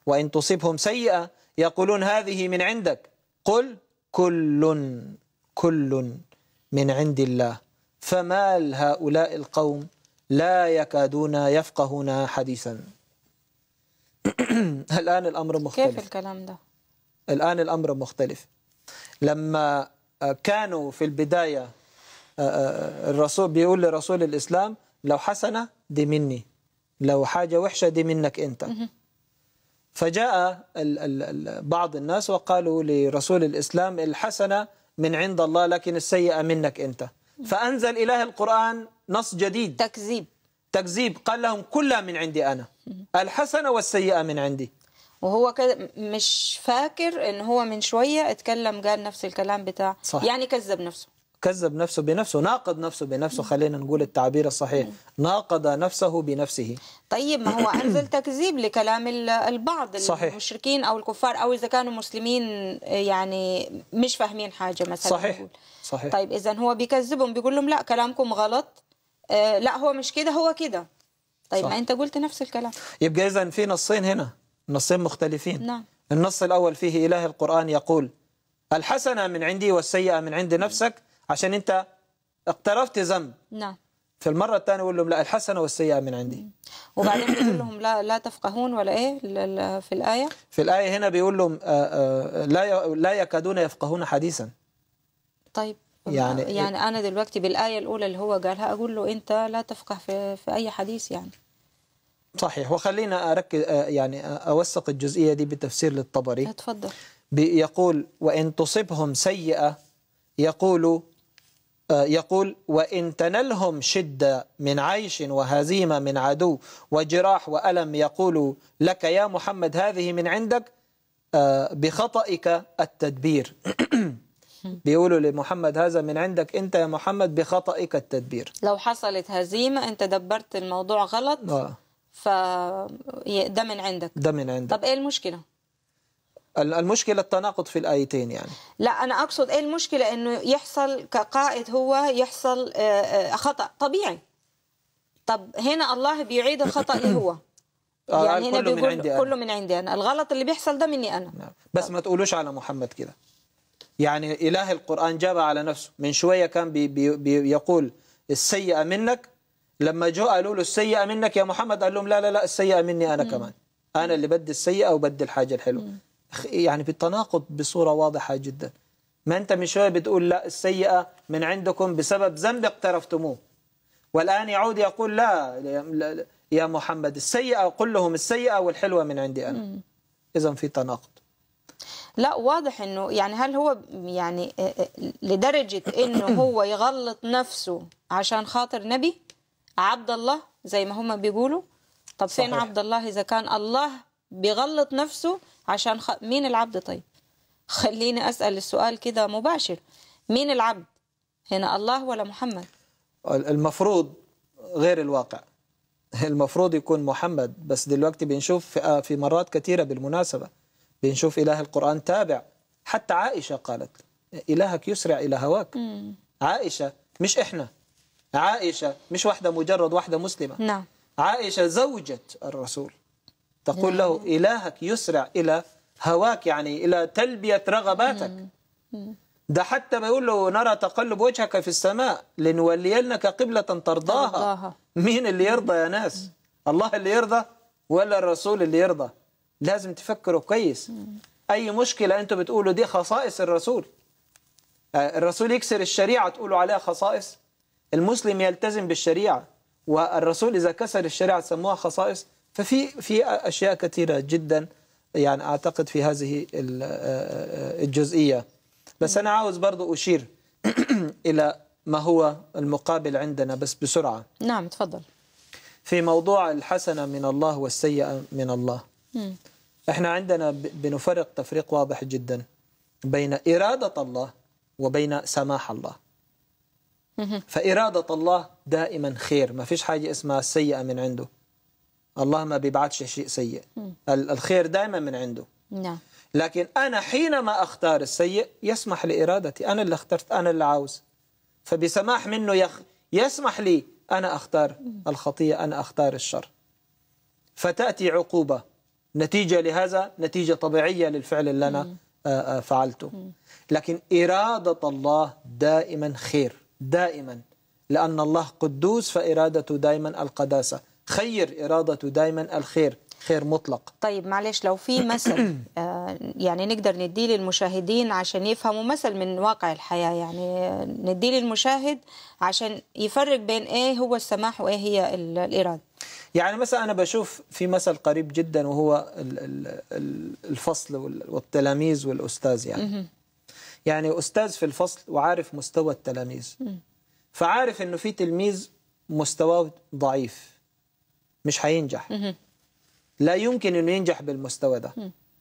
وإن تصبهم سيئة يقولون هذه من عندك قل كل كل من عند الله فمال هؤلاء القوم لا يكادون يفقهون حديثا الآن الأمر مختلف كيف الكلام ده؟ الآن الأمر مختلف لما آه، كانوا في البداية آه، آه، الرسول بيقول لرسول الإسلام لو حسنة دي مني لو حاجة وحشة دي منك أنت فجاء بعض الناس وقالوا لرسول الإسلام الحسنة من عند الله لكن السيئة منك أنت فأنزل إله القرآن نص جديد تكذيب تكذيب قال لهم كلها من عندي أنا الحسنة والسيئة من عندي وهو كده مش فاكر ان هو من شويه اتكلم قال نفس الكلام بتاع صح. يعني كذب نفسه كذب نفسه بنفسه ناقض نفسه بنفسه خلينا نقول التعبير الصحيح ناقض نفسه بنفسه طيب ما هو انزل تكذيب لكلام البعض صحيح. المشركين او الكفار او اذا كانوا مسلمين يعني مش فاهمين حاجه مثلا صحيح صحيح طيب اذا هو بيكذبهم بيقول لهم لا كلامكم غلط آه لا هو مش كده هو كده طيب صح. ما انت قلت نفس الكلام يبقى اذا في نصين هنا نصين مختلفين نعم النص الاول فيه اله القران يقول الحسنه من عندي والسيئه من عند نفسك عشان انت اقترفت ذنب نعم في المرة الثانية أقول لهم لا الحسنة والسيئة من عندي وبعدين بيقول لهم لا لا تفقهون ولا إيه في الآية في الآية هنا بيقول لهم آه، آه، لا لا يكادون يفقهون حديثا طيب يعني إيه؟ يعني أنا دلوقتي بالآية الأولى اللي هو قالها أقول له أنت لا تفقه في, في أي حديث يعني صحيح وخلينا أركز آه، يعني أوثق الجزئية دي بتفسير للطبري اتفضل بيقول وإن تصبهم سيئة يقولوا آه، يقول وإن تنلهم شدة من عيش وهزيمة من عدو وجراح وألم يقول لك يا محمد هذه من عندك آه، بخطئك التدبير بيقولوا لمحمد هذا من عندك انت يا محمد بخطئك التدبير لو حصلت هزيمه انت دبرت الموضوع غلط آه. ف ده من عندك ده من عندك طب ايه المشكله المشكلة التناقض في الآيتين يعني لا أنا أقصد إيه المشكلة أنه يحصل كقائد هو يحصل آه، آه، خطأ طبيعي طب هنا الله بيعيد الخطأ اللي هو آه، يعني هنا بيقول من عندي كله من عندي أنا الغلط اللي بيحصل ده مني أنا نعم. بس طب. ما تقولوش على محمد كده يعني إله القرآن جاب على نفسه من شوية كان بي بي بي بيقول السيئة منك لما جو قالوا له السيئة منك يا محمد قال لهم لا لا لا السيئة مني أنا م. كمان أنا اللي بدي السيئة وبدي الحاجة الحلوة م. يعني بالتناقض بصورة واضحة جدا ما أنت من شوية بتقول لا السيئة من عندكم بسبب ذنب اقترفتموه والآن يعود يقول لا يا محمد السيئة قل لهم السيئة والحلوة من عندي أنا إذا في تناقض لا واضح انه يعني هل هو يعني آه، آه، لدرجه انه هو يغلط نفسه عشان خاطر نبي عبد الله زي ما هم بيقولوا طب فين عبد الله اذا كان الله بيغلط نفسه عشان خ... مين العبد طيب خليني أسأل السؤال كده مباشر مين العبد هنا الله ولا محمد المفروض غير الواقع المفروض يكون محمد بس دلوقتي بنشوف آه، في مرات كثيرة بالمناسبة بنشوف إله القرآن تابع حتى عائشة قالت إلهك يسرع إلى هواك مم. عائشة مش إحنا عائشة مش واحدة مجرد واحدة مسلمة نعم. عائشة زوجة الرسول تقول نعم. له إلهك يسرع إلى هواك يعني إلى تلبية رغباتك ده حتى بيقول له نرى تقلب وجهك في السماء لنولينك قبلة ترضاها, ترضاها. مين اللي يرضى يا ناس الله اللي يرضى ولا الرسول اللي يرضى لازم تفكروا كويس أي مشكلة أنتوا بتقولوا دي خصائص الرسول آه، الرسول يكسر الشريعة تقولوا عليها خصائص المسلم يلتزم بالشريعة والرسول إذا كسر الشريعة تسموها خصائص ففي في اشياء كثيره جدا يعني اعتقد في هذه آه، آه، الجزئيه بس انا عاوز برضو اشير الى ما هو المقابل عندنا بس بسرعه نعم تفضل في موضوع الحسنه من الله والسيئه من الله م. احنا عندنا بنفرق تفريق واضح جدا بين اراده الله وبين سماح الله فاراده الله دائما خير ما فيش حاجه اسمها سيئه من عنده الله ما بيبعتش شيء سيء الخير دائما من عنده نعم لكن أنا حينما أختار السيء يسمح لإرادتي أنا اللي اخترت أنا اللي عاوز فبسماح منه يخ... يسمح لي أنا أختار الخطية أنا أختار الشر فتأتي عقوبة نتيجة لهذا نتيجة طبيعية للفعل اللي أنا آه، آه، فعلته لكن إرادة الله دائما خير دائما لأن الله قدوس فإرادته دائما القداسة خير إرادته دائما الخير خير مطلق طيب معلش لو في مثل آه، يعني نقدر نديه للمشاهدين عشان يفهموا مثل من واقع الحياة يعني نديه للمشاهد عشان يفرق بين ايه هو السماح وايه هي الإرادة يعني مثلا أنا بشوف في مثل قريب جدا وهو الفصل والتلاميذ والأستاذ يعني يعني أستاذ في الفصل وعارف مستوى التلاميذ فعارف أنه في تلميذ مستواه ضعيف مش هينجح لا يمكن انه ينجح بالمستوى ده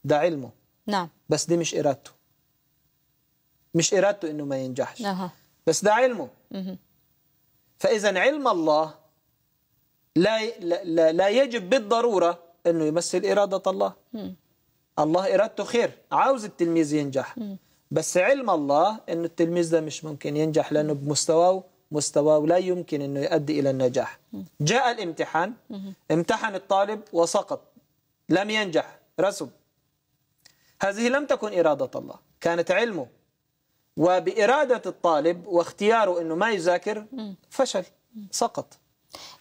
ده علمه نعم بس دي مش ارادته مش ارادته انه ما ينجحش نعم. بس ده علمه فاذا علم الله لا لا, لا يجب بالضروره انه يمثل اراده الله الله ارادته خير عاوز التلميذ ينجح بس علم الله انه التلميذ ده مش ممكن ينجح لانه بمستواه مستواه ولا يمكن أنه يؤدي إلى النجاح جاء الامتحان امتحن الطالب وسقط لم ينجح رسب هذه لم تكن إرادة الله كانت علمه وبإرادة الطالب واختياره أنه ما يذاكر فشل سقط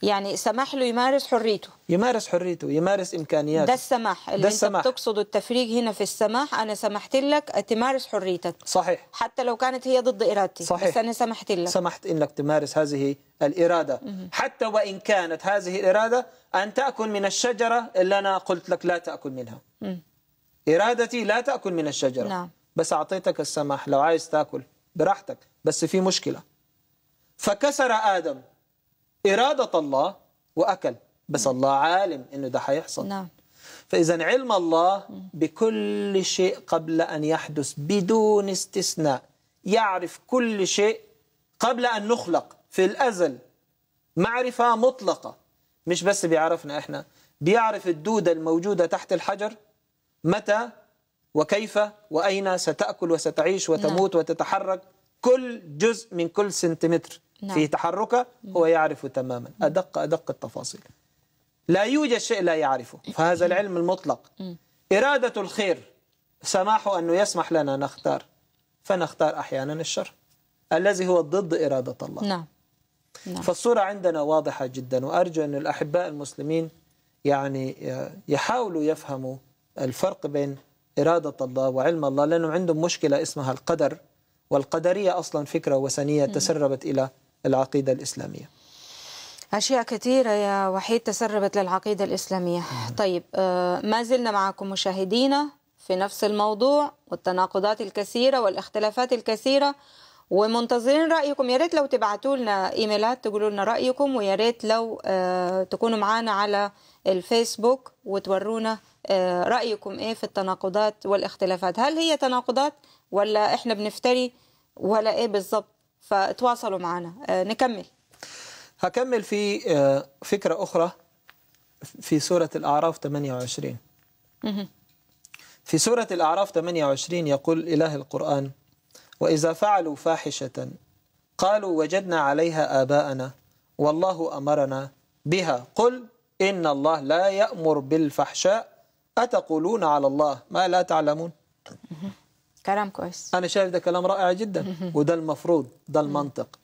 يعني سمح له يمارس حريته يمارس حريته يمارس امكانياته ده السماح اللي ده السماح. انت بتقصد التفريق هنا في السماح انا سمحت لك تمارس حريتك صحيح حتى لو كانت هي ضد ارادتي صحيح. بس انا سمحت لك سمحت انك تمارس هذه الاراده مم. حتى وان كانت هذه الاراده ان تاكل من الشجره اللي انا قلت لك لا تاكل منها مم. ارادتي لا تاكل من الشجره نعم. بس اعطيتك السماح لو عايز تاكل براحتك بس في مشكله فكسر ادم إرادة الله وأكل بس نعم. الله عالم إنه ده حيحصل نعم فإذا علم الله بكل شيء قبل أن يحدث بدون استثناء يعرف كل شيء قبل أن نخلق في الأزل معرفة مطلقة مش بس بيعرفنا إحنا بيعرف الدودة الموجودة تحت الحجر متى وكيف وأين ستأكل وستعيش وتموت نعم. وتتحرك كل جزء من كل سنتيمتر نعم. في تحركة هو يعرف تماما أدق أدق التفاصيل لا يوجد شيء لا يعرفه فهذا العلم المطلق إرادة الخير سماحه أنه يسمح لنا نختار فنختار أحيانا الشر الذي هو ضد إرادة الله نعم. نعم. فالصورة عندنا واضحة جدا وأرجو أن الأحباء المسلمين يعني آه، يحاولوا يفهموا الفرق بين إرادة الله وعلم الله لأنه عندهم مشكلة اسمها القدر والقدرية أصلا فكرة وثنية تسربت إلى العقيدة الإسلامية أشياء كثيرة يا وحيد تسربت للعقيدة الإسلامية طيب آه، ما زلنا معكم مشاهدينا في نفس الموضوع والتناقضات الكثيرة والاختلافات الكثيرة ومنتظرين رأيكم يا ريت لو تبعتوا لنا إيميلات تقولوا لنا رأيكم ويا ريت لو آه، تكونوا معنا على الفيسبوك وتورونا آه، رأيكم إيه في التناقضات والاختلافات هل هي تناقضات ولا إحنا بنفتري ولا إيه بالظبط فتواصلوا معنا آه، نكمل هكمل في آه، فكرة أخرى في سورة الأعراف 28 في سورة الأعراف 28 يقول إله القرآن وإذا فعلوا فاحشة قالوا وجدنا عليها آباءنا والله أمرنا بها قل إن الله لا يأمر بالفحشاء أتقولون على الله ما لا تعلمون كلام كويس انا شايف ده كلام رائع جدا وده المفروض ده المنطق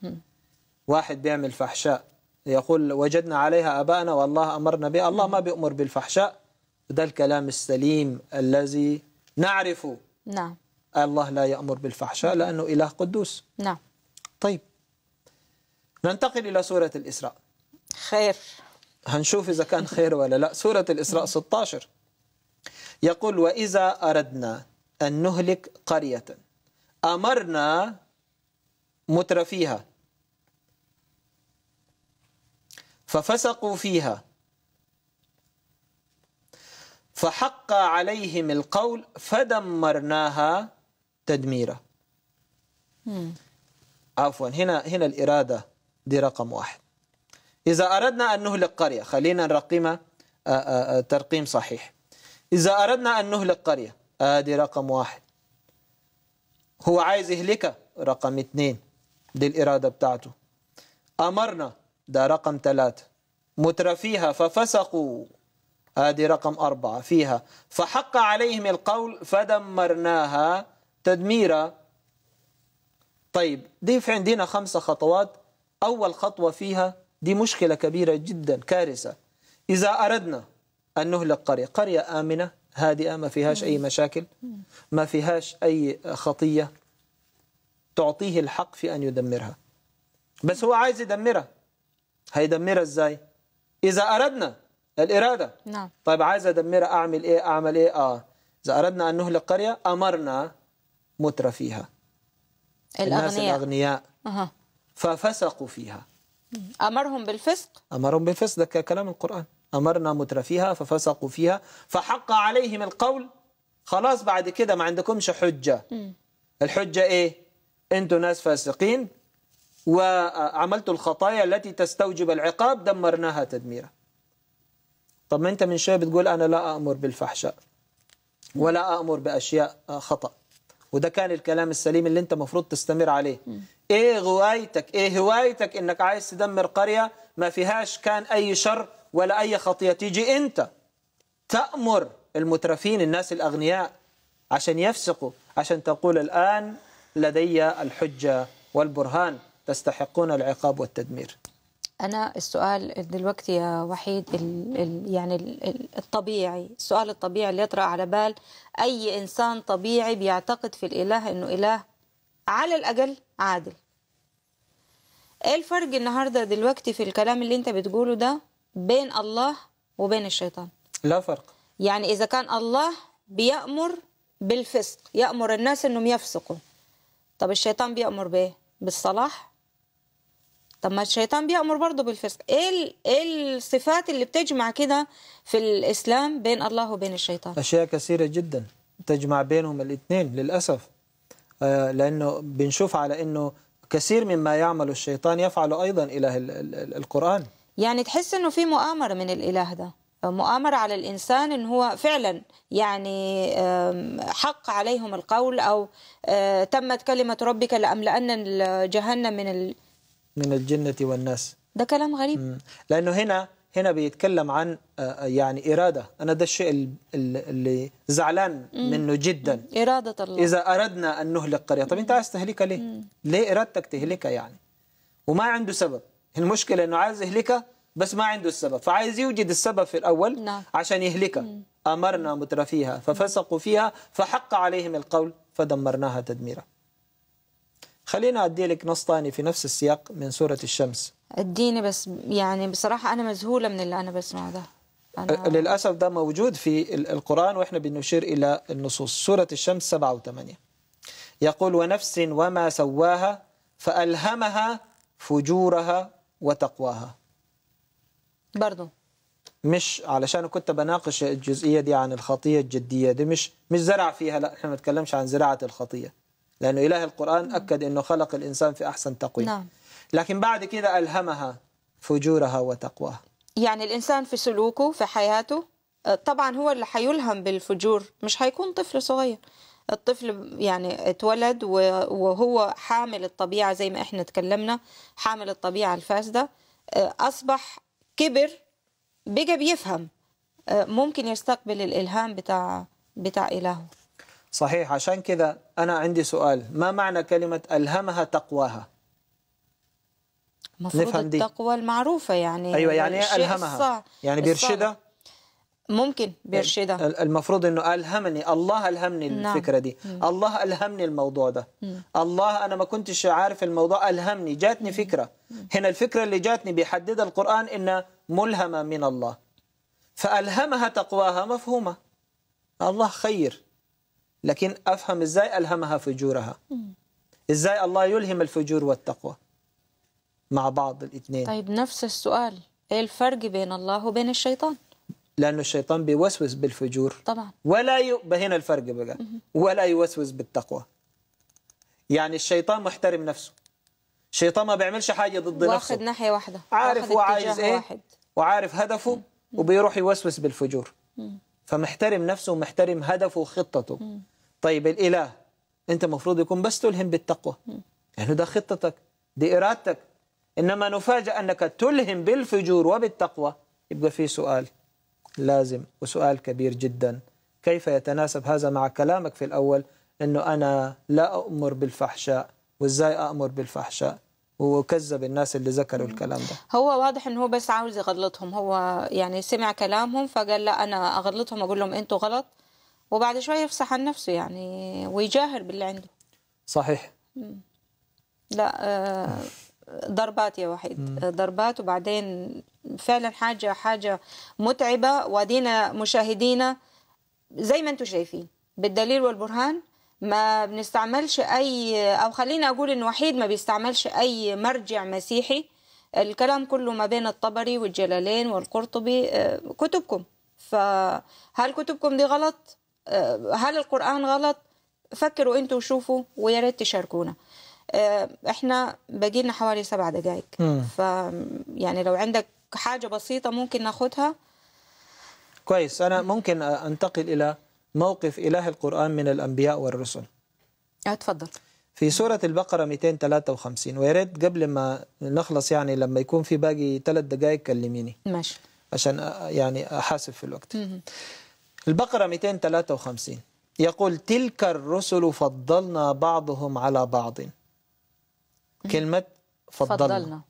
واحد بيعمل فحشاء يقول وجدنا عليها ابائنا والله امرنا بها الله ما بيامر بالفحشاء ده الكلام السليم الذي نعرفه نعم الله لا يامر بالفحشاء لانه اله قدوس نعم طيب ننتقل الى سوره الاسراء خير هنشوف اذا كان خير ولا لا سوره الاسراء 16 يقول واذا اردنا أن نهلك قرية أمرنا مترفيها ففسقوا فيها فحق عليهم القول فدمرناها تدميرا عفوا هنا هنا الإرادة دي رقم واحد إذا أردنا أن نهلك قرية خلينا نرقمها آه، آه، آه، ترقيم صحيح إذا أردنا أن نهلك قرية ادي رقم واحد هو عايز يهلكه رقم اتنين دي الإرادة بتاعته أمرنا ده رقم ثلاثة مترفيها ففسقوا ادي رقم أربعة فيها فحق عليهم القول فدمرناها تدميرا طيب دي في عندنا خمسة خطوات أول خطوة فيها دي مشكلة كبيرة جدا كارثة إذا أردنا أن نهلك قرية قرية آمنة هادئة ما فيهاش أي مشاكل ما فيهاش أي خطية تعطيه الحق في أن يدمرها بس هو عايز يدمرها هيدمرها إزاي إذا أردنا الإرادة نعم. طيب عايز أدمرها أعمل إيه أعمل إيه آه إذا أردنا أن نهلك قرية أمرنا متر فيها الأغنياء. الناس الأغنياء أه. ففسقوا فيها أمرهم بالفسق أمرهم بالفسق ده كلام القرآن أمرنا مترفيها ففسقوا فيها فحق عليهم القول خلاص بعد كده ما عندكمش حجة الحجة إيه أنتوا ناس فاسقين وعملتوا الخطايا التي تستوجب العقاب دمرناها تدميرا طب ما أنت من شوية بتقول أنا لا أأمر بالفحشاء ولا أأمر بأشياء خطأ وده كان الكلام السليم اللي انت مفروض تستمر عليه ايه غوايتك ايه هوايتك انك عايز تدمر قرية ما فيهاش كان اي شر ولا أي خطية تيجي أنت تأمر المترفين الناس الأغنياء عشان يفسقوا عشان تقول الآن لدي الحجة والبرهان تستحقون العقاب والتدمير أنا السؤال دلوقتي يا وحيد الـ الـ يعني الـ الطبيعي السؤال الطبيعي اللي يطرأ على بال أي إنسان طبيعي بيعتقد في الإله إنه إله على الأقل عادل إيه الفرق النهاردة دلوقتي في الكلام اللي أنت بتقوله ده بين الله وبين الشيطان لا فرق يعني إذا كان الله بيأمر بالفسق يأمر الناس إنهم يفسقوا طب الشيطان بيأمر بإيه؟ بالصلاح طب ما الشيطان بيأمر برضه بالفسق إيه إيه الصفات اللي بتجمع كده في الإسلام بين الله وبين الشيطان أشياء كثيرة جدا تجمع بينهم الاثنين للأسف آه، لأنه بنشوف على أنه كثير مما يعمل الشيطان يفعل أيضا إله القرآن يعني تحس انه في مؤامره من الاله ده مؤامرة على الإنسان إن هو فعلا يعني حق عليهم القول أو آه، تمت كلمة ربك لأملأن جهنم من ال... من الجنة والناس ده كلام غريب لأنه هنا هنا بيتكلم عن آه، آه، يعني إرادة أنا ده الشيء اللي زعلان منه جدا إرادة الله إذا أردنا أن نهلك قرية طب أنت عايز تهلكها ليه؟ ليه إرادتك تهلكها يعني؟ وما عنده سبب المشكلة أنه عايز يهلكها بس ما عنده السبب فعايز يوجد السبب في الأول نعم. عشان يهلكها أمرنا مترفيها ففسقوا فيها فحق عليهم القول فدمرناها تدميرا خلينا أدي لك نص ثاني في نفس السياق من سورة الشمس اديني بس يعني بصراحة أنا مذهولة من اللي أنا بسمع ده أنا... أه، للأسف ده موجود في القرآن وإحنا بنشير إلى النصوص سورة الشمس 7 و8 يقول ونفس وما سواها فألهمها فجورها وتقواها برضه مش علشان كنت بناقش الجزئية دي عن الخطية الجدية دي مش مش زرع فيها لا احنا ما بنتكلمش عن زراعة الخطية لأنه إله القرآن أكد أنه خلق الإنسان في أحسن تقويم نعم. لكن بعد كده ألهمها فجورها وتقواها يعني الإنسان في سلوكه في حياته آه، طبعا هو اللي حيلهم بالفجور مش هيكون طفل صغير الطفل يعني اتولد وهو حامل الطبيعة زي ما احنا اتكلمنا حامل الطبيعة الفاسدة آه، أصبح كبر بقى بيفهم آه، ممكن يستقبل الإلهام بتاع بتاع إلهه صحيح عشان كذا أنا عندي سؤال ما معنى كلمة ألهمها تقواها مفروض التقوى دي. المعروفة يعني أيوة يعني إيه ألهمها يعني بيرشدها ممكن بيرشدها المفروض انه الهمني الله الهمني نعم. الفكره دي مم. الله الهمني الموضوع ده مم. الله انا ما كنتش عارف الموضوع الهمني جاتني مم. فكره مم. هنا الفكره اللي جاتني بيحددها القران انها ملهمه من الله فالهمها تقواها مفهومه الله خير لكن افهم ازاي الهمها فجورها مم. ازاي الله يلهم الفجور والتقوى مع بعض الاثنين طيب نفس السؤال ايه الفرق بين الله وبين الشيطان لأن الشيطان بيوسوس بالفجور طبعا ولا ي... هنا الفرق بقى ولا يوسوس بالتقوى يعني الشيطان محترم نفسه الشيطان ما بيعملش حاجة ضد واخد نفسه واخد ناحية واحدة عارف وعايز إيه واحد. وعارف هدفه مم. وبيروح يوسوس بالفجور مم. فمحترم نفسه ومحترم هدفه وخطته مم. طيب الإله أنت مفروض يكون بس تلهم بالتقوى لأنه يعني ده خطتك دي إرادتك إنما نفاجأ أنك تلهم بالفجور وبالتقوى يبقى في سؤال لازم وسؤال كبير جدا كيف يتناسب هذا مع كلامك في الأول أنه أنا لا أؤمر بالفحشاء وإزاي أأمر بالفحشاء وكذب الناس اللي ذكروا الكلام ده هو واضح انه هو بس عاوز يغلطهم هو يعني سمع كلامهم فقال لا انا اغلطهم اقول لهم انتوا غلط وبعد شويه يفصح عن نفسه يعني ويجاهر باللي عنده صحيح لا آه، ضربات يا وحيد ضربات وبعدين فعلا حاجه حاجه متعبه وادينا مشاهدينا زي ما انتم شايفين بالدليل والبرهان ما بنستعملش اي او خليني اقول ان وحيد ما بيستعملش اي مرجع مسيحي الكلام كله ما بين الطبري والجلالين والقرطبي آه، كتبكم فهل كتبكم دي غلط آه، هل القران غلط فكروا انتوا وشوفوا ويا ريت تشاركونا آه، احنا باقي لنا حوالي سبع دقائق ف يعني لو عندك حاجه بسيطه ممكن ناخدها كويس انا ممكن انتقل الى موقف اله القران من الانبياء والرسل اتفضل آه، في سورة البقرة 253 ويا ريت قبل ما نخلص يعني لما يكون في باقي ثلاث دقائق كلميني ماشي عشان يعني احاسب في الوقت مم. البقرة 253 يقول تلك الرسل فضلنا بعضهم على بعض كلمة فضلنا, فضلنا.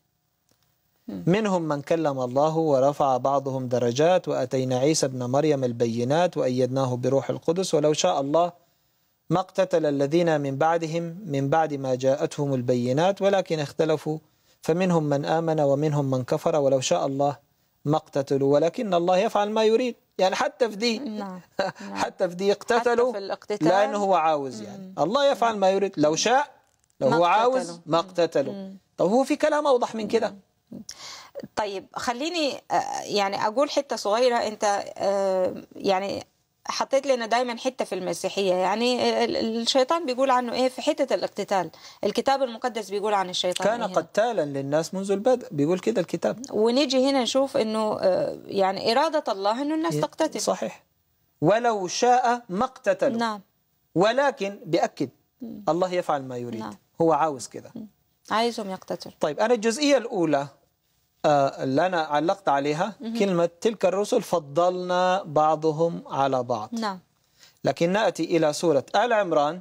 منهم من كلم الله ورفع بعضهم درجات وأتينا عيسى ابن مريم البينات وأيدناه بروح القدس ولو شاء الله ما اقتتل الذين من بعدهم من بعد ما جاءتهم البينات ولكن اختلفوا فمنهم من آمن ومنهم من كفر ولو شاء الله ما اقتتلوا ولكن الله يفعل ما يريد يعني حتى في دي نعم. نعم. حتى في دي اقتتلوا لأنه هو عاوز يعني الله يفعل ما يريد لو شاء لو هو عاوز ما اقتتلوا طب هو في كلام اوضح من كده طيب خليني آه، يعني اقول حته صغيره انت آه، يعني حطيت لنا دايما حته في المسيحيه يعني الشيطان بيقول عنه ايه في حته الاقتتال الكتاب المقدس بيقول عن الشيطان كان إيه؟ قتالا للناس منذ البدء بيقول كده الكتاب ونيجي هنا نشوف انه آه، يعني اراده الله انه الناس إيه؟ تقتتل صحيح ولو شاء ما اقتتلوا نعم ولكن بأكد الله يفعل ما يريد نعم. هو عاوز كده عايزهم يقتتلوا طيب أنا الجزئية الأولى آه، اللي أنا علقت عليها كلمة تلك الرسل فضلنا بعضهم على بعض نعم لكن نأتي إلى سورة آل عمران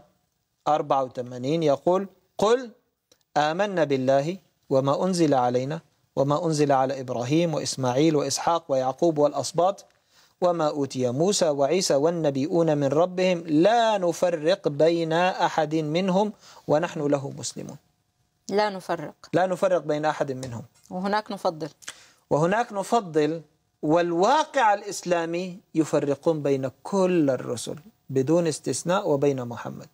84 يقول قل آمنا بالله وما أنزل علينا وما أنزل على إبراهيم وإسماعيل وإسحاق ويعقوب والأصباط وما أوتي موسى وعيسى والنبيون من ربهم لا نفرق بين أحد منهم ونحن له مسلمون لا نفرق لا نفرق بين أحد منهم وهناك نفضل وهناك نفضل والواقع الإسلامي يفرقون بين كل الرسل بدون استثناء وبين محمد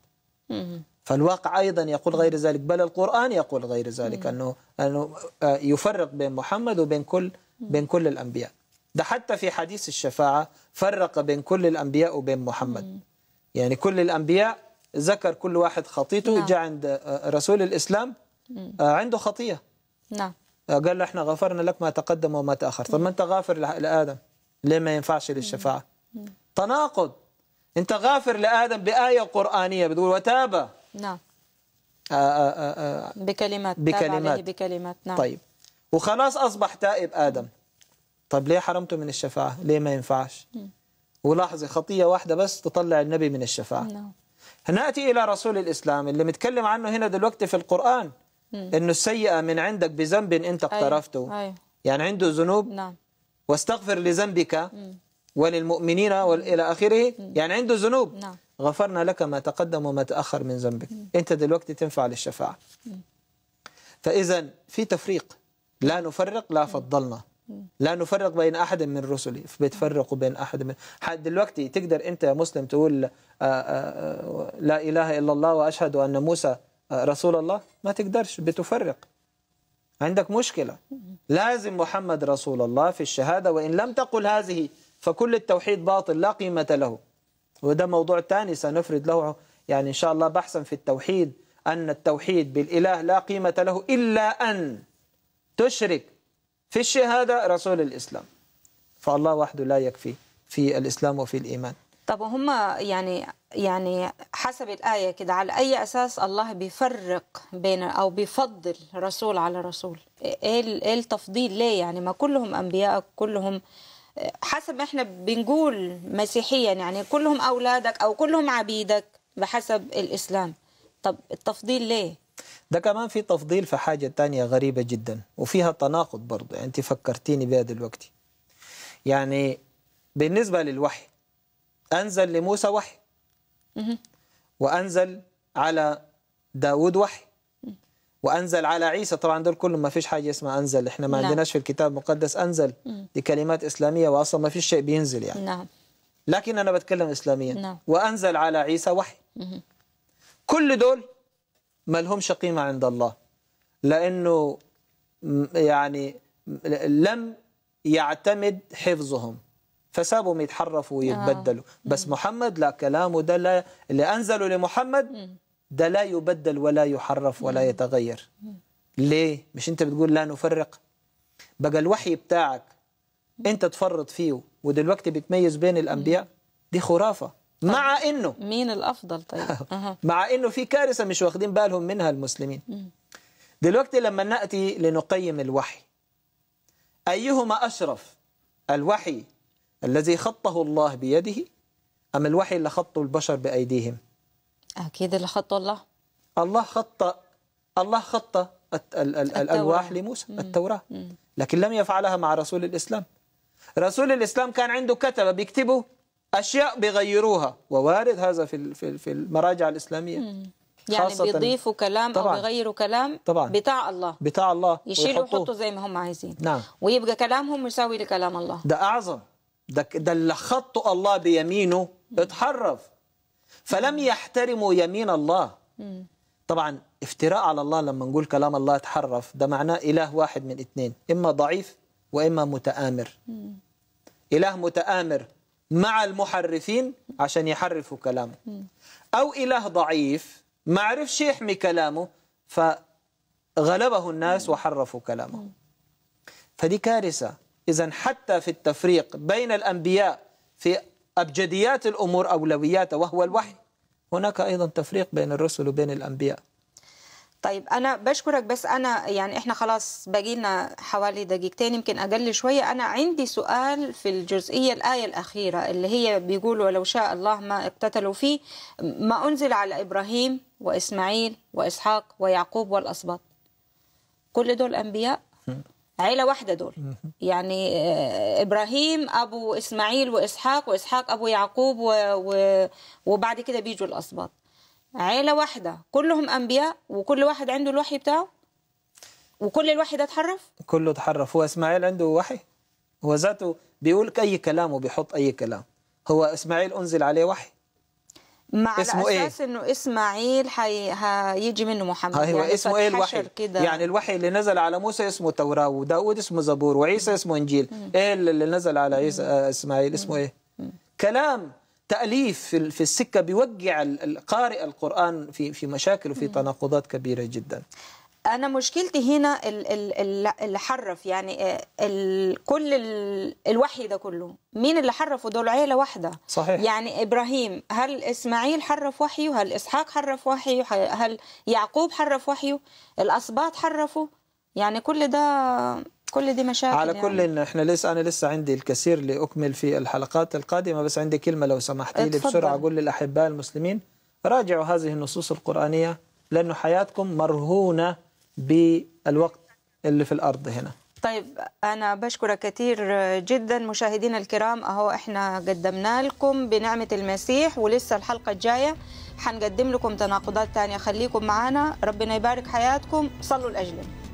فالواقع أيضا يقول غير ذلك بل القرآن يقول غير ذلك أنه, أنه آه، يفرق بين محمد وبين كل بين كل الأنبياء ده حتى في حديث الشفاعة فرق بين كل الأنبياء وبين محمد مم. يعني كل الأنبياء ذكر كل واحد خطيته نعم. جاء عند آه، آه، رسول الإسلام مم. آه، عنده خطية نعم قال له احنا غفرنا لك ما تقدم وما تأخر طب ما أنت غافر لآدم ليه ما ينفعش للشفاعة مم. تناقض أنت غافر لآدم بآية قرآنية بتقول وتابة نعم آآ آآ آآ بكلمات بكلمات بكلمات نعم طيب وخلاص أصبح تائب آدم طب ليه حرمته من الشفاعة ليه ما ينفعش ولاحظي خطية واحدة بس تطلع النبي من الشفاعة نعم. نأتي إلى رسول الإسلام اللي متكلم عنه هنا دلوقتي في القرآن أنه السيئة من عندك بذنب أنت أيوة، اقترفته أيوه. يعني عنده ذنوب نعم. واستغفر لذنبك وللمؤمنين والى اخره يعني عنده ذنوب نعم. غفرنا لك ما تقدم وما تاخر من ذنبك انت دلوقتي تنفع للشفاعه فاذا في تفريق لا نفرق لا فضلنا لا نفرق بين احد من رسله بيتفرقوا بين احد من حد دلوقتي تقدر انت يا مسلم تقول آه، آه، آه، لا اله الا الله واشهد ان موسى رسول الله ما تقدرش بتفرق عندك مشكله لازم محمد رسول الله في الشهاده وان لم تقل هذه فكل التوحيد باطل لا قيمه له وده موضوع ثاني سنفرد له يعني ان شاء الله بحثا في التوحيد ان التوحيد بالاله لا قيمه له الا ان تشرك في الشهادة رسول الإسلام فالله وحده لا يكفي في الإسلام وفي الإيمان طب وهم يعني يعني حسب الآية كده على أي أساس الله بيفرق بين أو بيفضل رسول على رسول إيه, إيه التفضيل ليه يعني ما كلهم أنبياء كلهم حسب ما احنا بنقول مسيحيا يعني كلهم أولادك أو كلهم عبيدك بحسب الإسلام طب التفضيل ليه ده كمان في تفضيل في حاجة تانية غريبة جدا وفيها تناقض برضه يعني أنت فكرتيني بها دلوقتي يعني بالنسبة للوحي أنزل لموسى وحي وأنزل على داود وحي وأنزل على عيسى طبعا دول كلهم ما فيش حاجة اسمها أنزل إحنا ما نعم. عندناش في الكتاب المقدس أنزل دي كلمات إسلامية وأصلا ما فيش شيء بينزل يعني نعم. لكن أنا بتكلم إسلاميا نعم. وأنزل على عيسى وحي كل دول ما لهمش قيمة عند الله لأنه يعني لم يعتمد حفظهم فسابهم يتحرفوا ويتبدلوا آه. بس محمد لا كلامه ده لا اللي أنزله لمحمد ده لا يبدل ولا يحرف ولا يتغير ليه مش انت بتقول لا نفرق بقى الوحي بتاعك انت تفرط فيه ودلوقتي بتميز بين الأنبياء دي خرافة مع انه مين الافضل طيب مع انه في كارثه مش واخدين بالهم منها المسلمين دلوقتي لما ناتي لنقيم الوحي ايهما اشرف الوحي الذي خطه الله بيده ام الوحي اللي خطه البشر بايديهم اكيد اللي خطه الله الله خط الله خط الالواح لموسى التوراه لكن لم يفعلها مع رسول الاسلام رسول الاسلام كان عنده كتبه بيكتبه أشياء بيغيروها ووارد هذا في في المراجع الإسلامية مم. يعني بيضيفوا كلام طبعًا. او بيغيروا كلام طبعًا. بتاع الله بتاع الله يشيلوا ويحطوا زي ما هم عايزين نعم ويبقى كلامهم مساوي لكلام الله ده اعظم ده ده اللي خط الله بيمينه اتحرف فلم يحترموا يمين الله م. طبعا افتراء على الله لما نقول كلام الله اتحرف ده معناه اله واحد من اثنين اما ضعيف واما متآمر اله متآمر مع المحرفين عشان يحرفوا كلامه أو إله ضعيف ما عرفش يحمي كلامه فغلبه الناس وحرفوا كلامه فدي كارثة إذا حتى في التفريق بين الأنبياء في أبجديات الأمور أولوياته وهو الوحي هناك أيضا تفريق بين الرسل وبين الأنبياء طيب انا بشكرك بس انا يعني احنا خلاص باقي لنا حوالي دقيقتين يمكن اقل شويه انا عندي سؤال في الجزئيه الايه الاخيره اللي هي بيقول ولو شاء الله ما اقتتلوا فيه ما انزل على ابراهيم واسماعيل واسحاق ويعقوب والاسباط كل دول انبياء عيله واحده دول يعني آه، ابراهيم ابو اسماعيل واسحاق واسحاق ابو يعقوب و... و... وبعد كده بيجوا الاسباط عيلة واحدة كلهم أنبياء وكل واحد عنده الوحي بتاعه وكل الوحي ده اتحرف كله اتحرف هو إسماعيل عنده وحي هو ذاته بيقول أي كلام وبيحط أي كلام هو إسماعيل أنزل عليه وحي مع اسمه الأساس اساس إيه؟ انه اسماعيل حي... هيجي منه محمد هو يعني اسمه ايه الوحي كده. يعني الوحي اللي نزل على موسى اسمه توراه وداود اسمه زبور وعيسى اسمه انجيل مم. ايه اللي نزل على عيسى اسماعيل اسمه ايه مم. كلام تأليف في السكة بيوقع القارئ القرآن في في مشاكل وفي تناقضات كبيرة جدا أنا مشكلتي هنا اللي حرف يعني آه، كل الوحي ده كله مين اللي حرفه دول عيلة واحدة صحيح يعني إبراهيم هل إسماعيل حرف وحيه هل إسحاق حرف وحيه هل يعقوب حرف وحيه الأسباط حرفوا يعني كل ده كل دي مشاكل على كل يعني. احنا لسه انا لسه عندي الكثير لاكمل في الحلقات القادمه بس عندي كلمه لو سمحتي لي بسرعه اقول للاحباء المسلمين راجعوا هذه النصوص القرانيه لانه حياتكم مرهونه بالوقت اللي في الارض هنا طيب أنا بشكرك كثير جدا مشاهدينا الكرام أهو إحنا قدمنا لكم بنعمة المسيح ولسه الحلقة الجاية حنقدم لكم تناقضات ثانيه خليكم معنا ربنا يبارك حياتكم صلوا لأجلنا